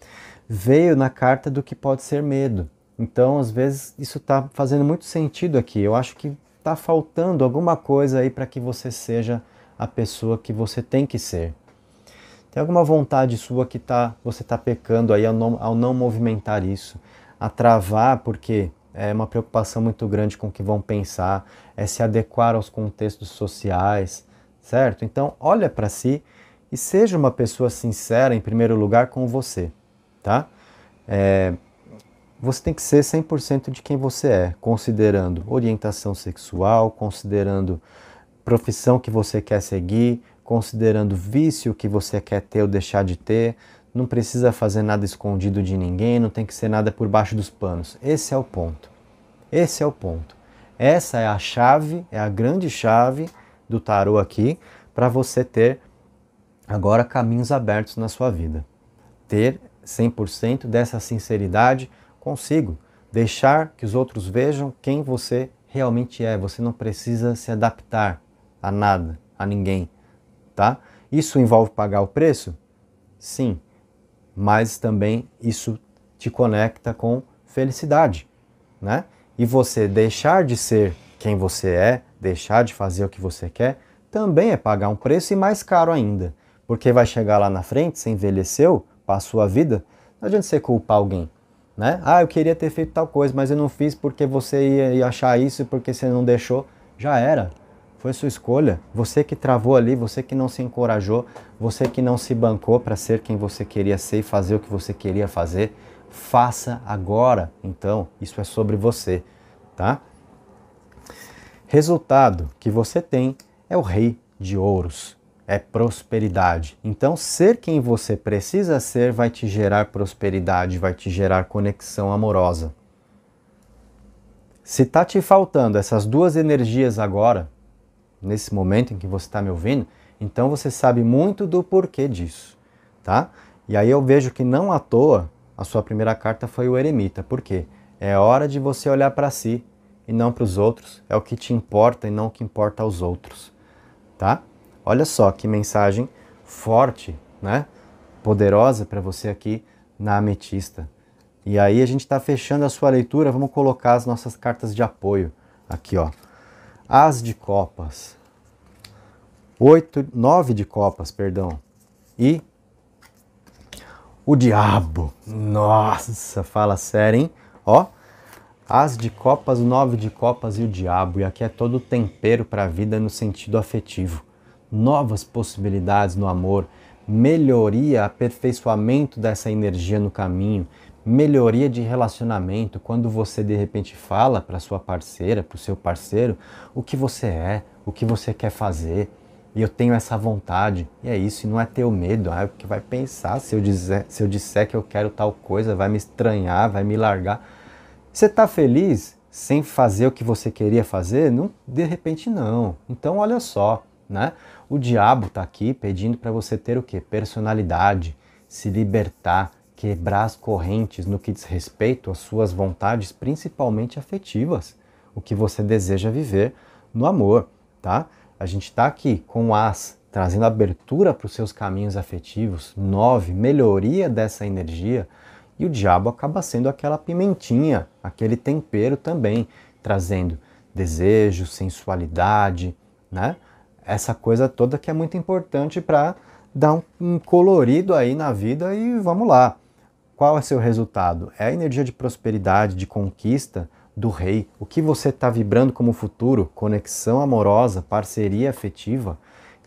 veio na carta do que pode ser medo. Então, às vezes, isso está fazendo muito sentido aqui. Eu acho que está faltando alguma coisa aí para que você seja a pessoa que você tem que ser. Tem alguma vontade sua que tá, você está pecando aí ao não, ao não movimentar isso, a travar, porque é uma preocupação muito grande com o que vão pensar, é se adequar aos contextos sociais, certo? Então, olha para si e seja uma pessoa sincera, em primeiro lugar, com você, tá? É, você tem que ser 100% de quem você é, considerando orientação sexual, considerando profissão que você quer seguir, considerando vício que você quer ter ou deixar de ter. Não precisa fazer nada escondido de ninguém, não tem que ser nada por baixo dos panos. Esse é o ponto. Esse é o ponto. Essa é a chave, é a grande chave do tarô aqui para você ter agora caminhos abertos na sua vida. Ter 100% dessa sinceridade consigo, deixar que os outros vejam quem você realmente é. Você não precisa se adaptar a nada, a ninguém, tá? Isso envolve pagar o preço? Sim, mas também isso te conecta com felicidade, né? E você deixar de ser quem você é, deixar de fazer o que você quer, também é pagar um preço e mais caro ainda. Porque vai chegar lá na frente, você envelheceu, passou a vida, não adianta você culpar alguém. Né? Ah, eu queria ter feito tal coisa, mas eu não fiz porque você ia, ia achar isso, porque você não deixou. Já era. Foi sua escolha. Você que travou ali, você que não se encorajou, você que não se bancou para ser quem você queria ser e fazer o que você queria fazer. Faça agora, então. Isso é sobre você, tá? resultado que você tem é o rei de ouros, é prosperidade. Então, ser quem você precisa ser vai te gerar prosperidade, vai te gerar conexão amorosa. Se tá te faltando essas duas energias agora, nesse momento em que você está me ouvindo, então você sabe muito do porquê disso, tá? E aí eu vejo que não à toa a sua primeira carta foi o eremita, porque é hora de você olhar para si, e não para os outros, é o que te importa e não o que importa aos outros, tá? Olha só que mensagem forte, né? Poderosa para você aqui na Ametista. E aí a gente está fechando a sua leitura, vamos colocar as nossas cartas de apoio aqui, ó. As de copas, oito, nove de copas, perdão, e o diabo. Nossa, fala sério, hein? Ó, as de copas, nove de copas e o diabo, e aqui é todo o tempero para a vida no sentido afetivo. Novas possibilidades no amor, melhoria, aperfeiçoamento dessa energia no caminho, melhoria de relacionamento, quando você de repente fala para sua parceira, para o seu parceiro, o que você é, o que você quer fazer, e eu tenho essa vontade, e é isso, e não é ter o medo, ah, é o que vai pensar se eu, dizer, se eu disser que eu quero tal coisa, vai me estranhar, vai me largar. Você está feliz sem fazer o que você queria fazer? Não, de repente não. Então olha só, né? O diabo está aqui pedindo para você ter o que? Personalidade, se libertar, quebrar as correntes no que diz respeito às suas vontades, principalmente afetivas, o que você deseja viver no amor, tá? A gente está aqui com as trazendo abertura para os seus caminhos afetivos, nove, melhoria dessa energia e o diabo acaba sendo aquela pimentinha, aquele tempero também, trazendo desejo, sensualidade, né? Essa coisa toda que é muito importante para dar um colorido aí na vida e vamos lá. Qual é seu resultado? É a energia de prosperidade, de conquista do rei. O que você está vibrando como futuro? Conexão amorosa, parceria afetiva.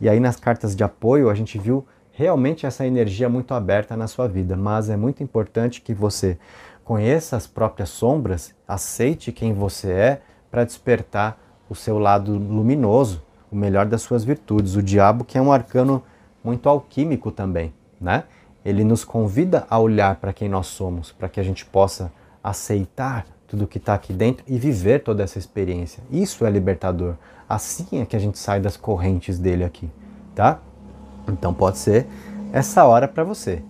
E aí nas cartas de apoio a gente viu realmente essa energia é muito aberta na sua vida, mas é muito importante que você conheça as próprias sombras, aceite quem você é para despertar o seu lado luminoso, o melhor das suas virtudes. O diabo que é um arcano muito alquímico também, né? Ele nos convida a olhar para quem nós somos, para que a gente possa aceitar tudo que está aqui dentro e viver toda essa experiência. Isso é libertador. Assim é que a gente sai das correntes dele aqui, tá? Então pode ser essa hora para você.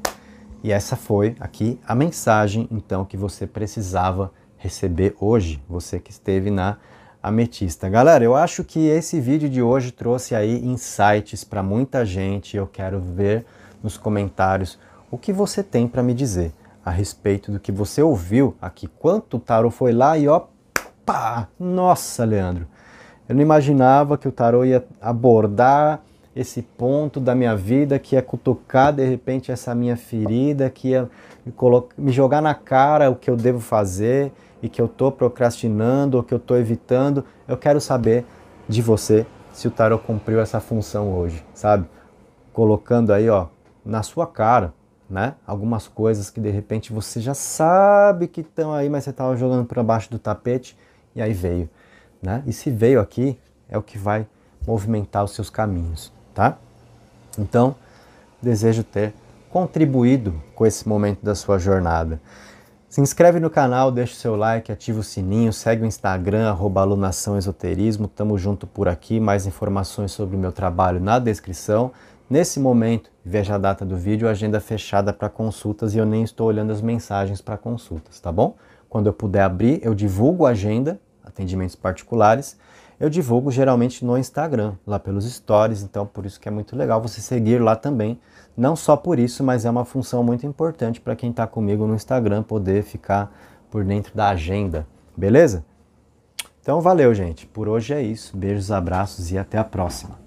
E essa foi aqui a mensagem então que você precisava receber hoje, você que esteve na Ametista. Galera, eu acho que esse vídeo de hoje trouxe aí insights para muita gente. Eu quero ver nos comentários o que você tem para me dizer a respeito do que você ouviu aqui. Quanto o tarô foi lá e ó, pá! Nossa, Leandro. Eu não imaginava que o tarô ia abordar esse ponto da minha vida que é cutucar de repente essa minha ferida, que é me, me jogar na cara o que eu devo fazer e que eu estou procrastinando ou que eu estou evitando. Eu quero saber de você se o tarot cumpriu essa função hoje, sabe? Colocando aí, ó, na sua cara, né? Algumas coisas que de repente você já sabe que estão aí, mas você estava jogando para baixo do tapete e aí veio, né? E se veio aqui, é o que vai movimentar os seus caminhos tá? Então, desejo ter contribuído com esse momento da sua jornada. Se inscreve no canal, deixa o seu like, ativa o sininho, segue o Instagram, arroba alunação esoterismo, tamo junto por aqui, mais informações sobre o meu trabalho na descrição. Nesse momento, veja a data do vídeo, agenda fechada para consultas e eu nem estou olhando as mensagens para consultas, tá bom? Quando eu puder abrir, eu divulgo a agenda, atendimentos particulares, eu divulgo geralmente no Instagram, lá pelos stories, então por isso que é muito legal você seguir lá também. Não só por isso, mas é uma função muito importante para quem está comigo no Instagram poder ficar por dentro da agenda, beleza? Então valeu, gente. Por hoje é isso. Beijos, abraços e até a próxima.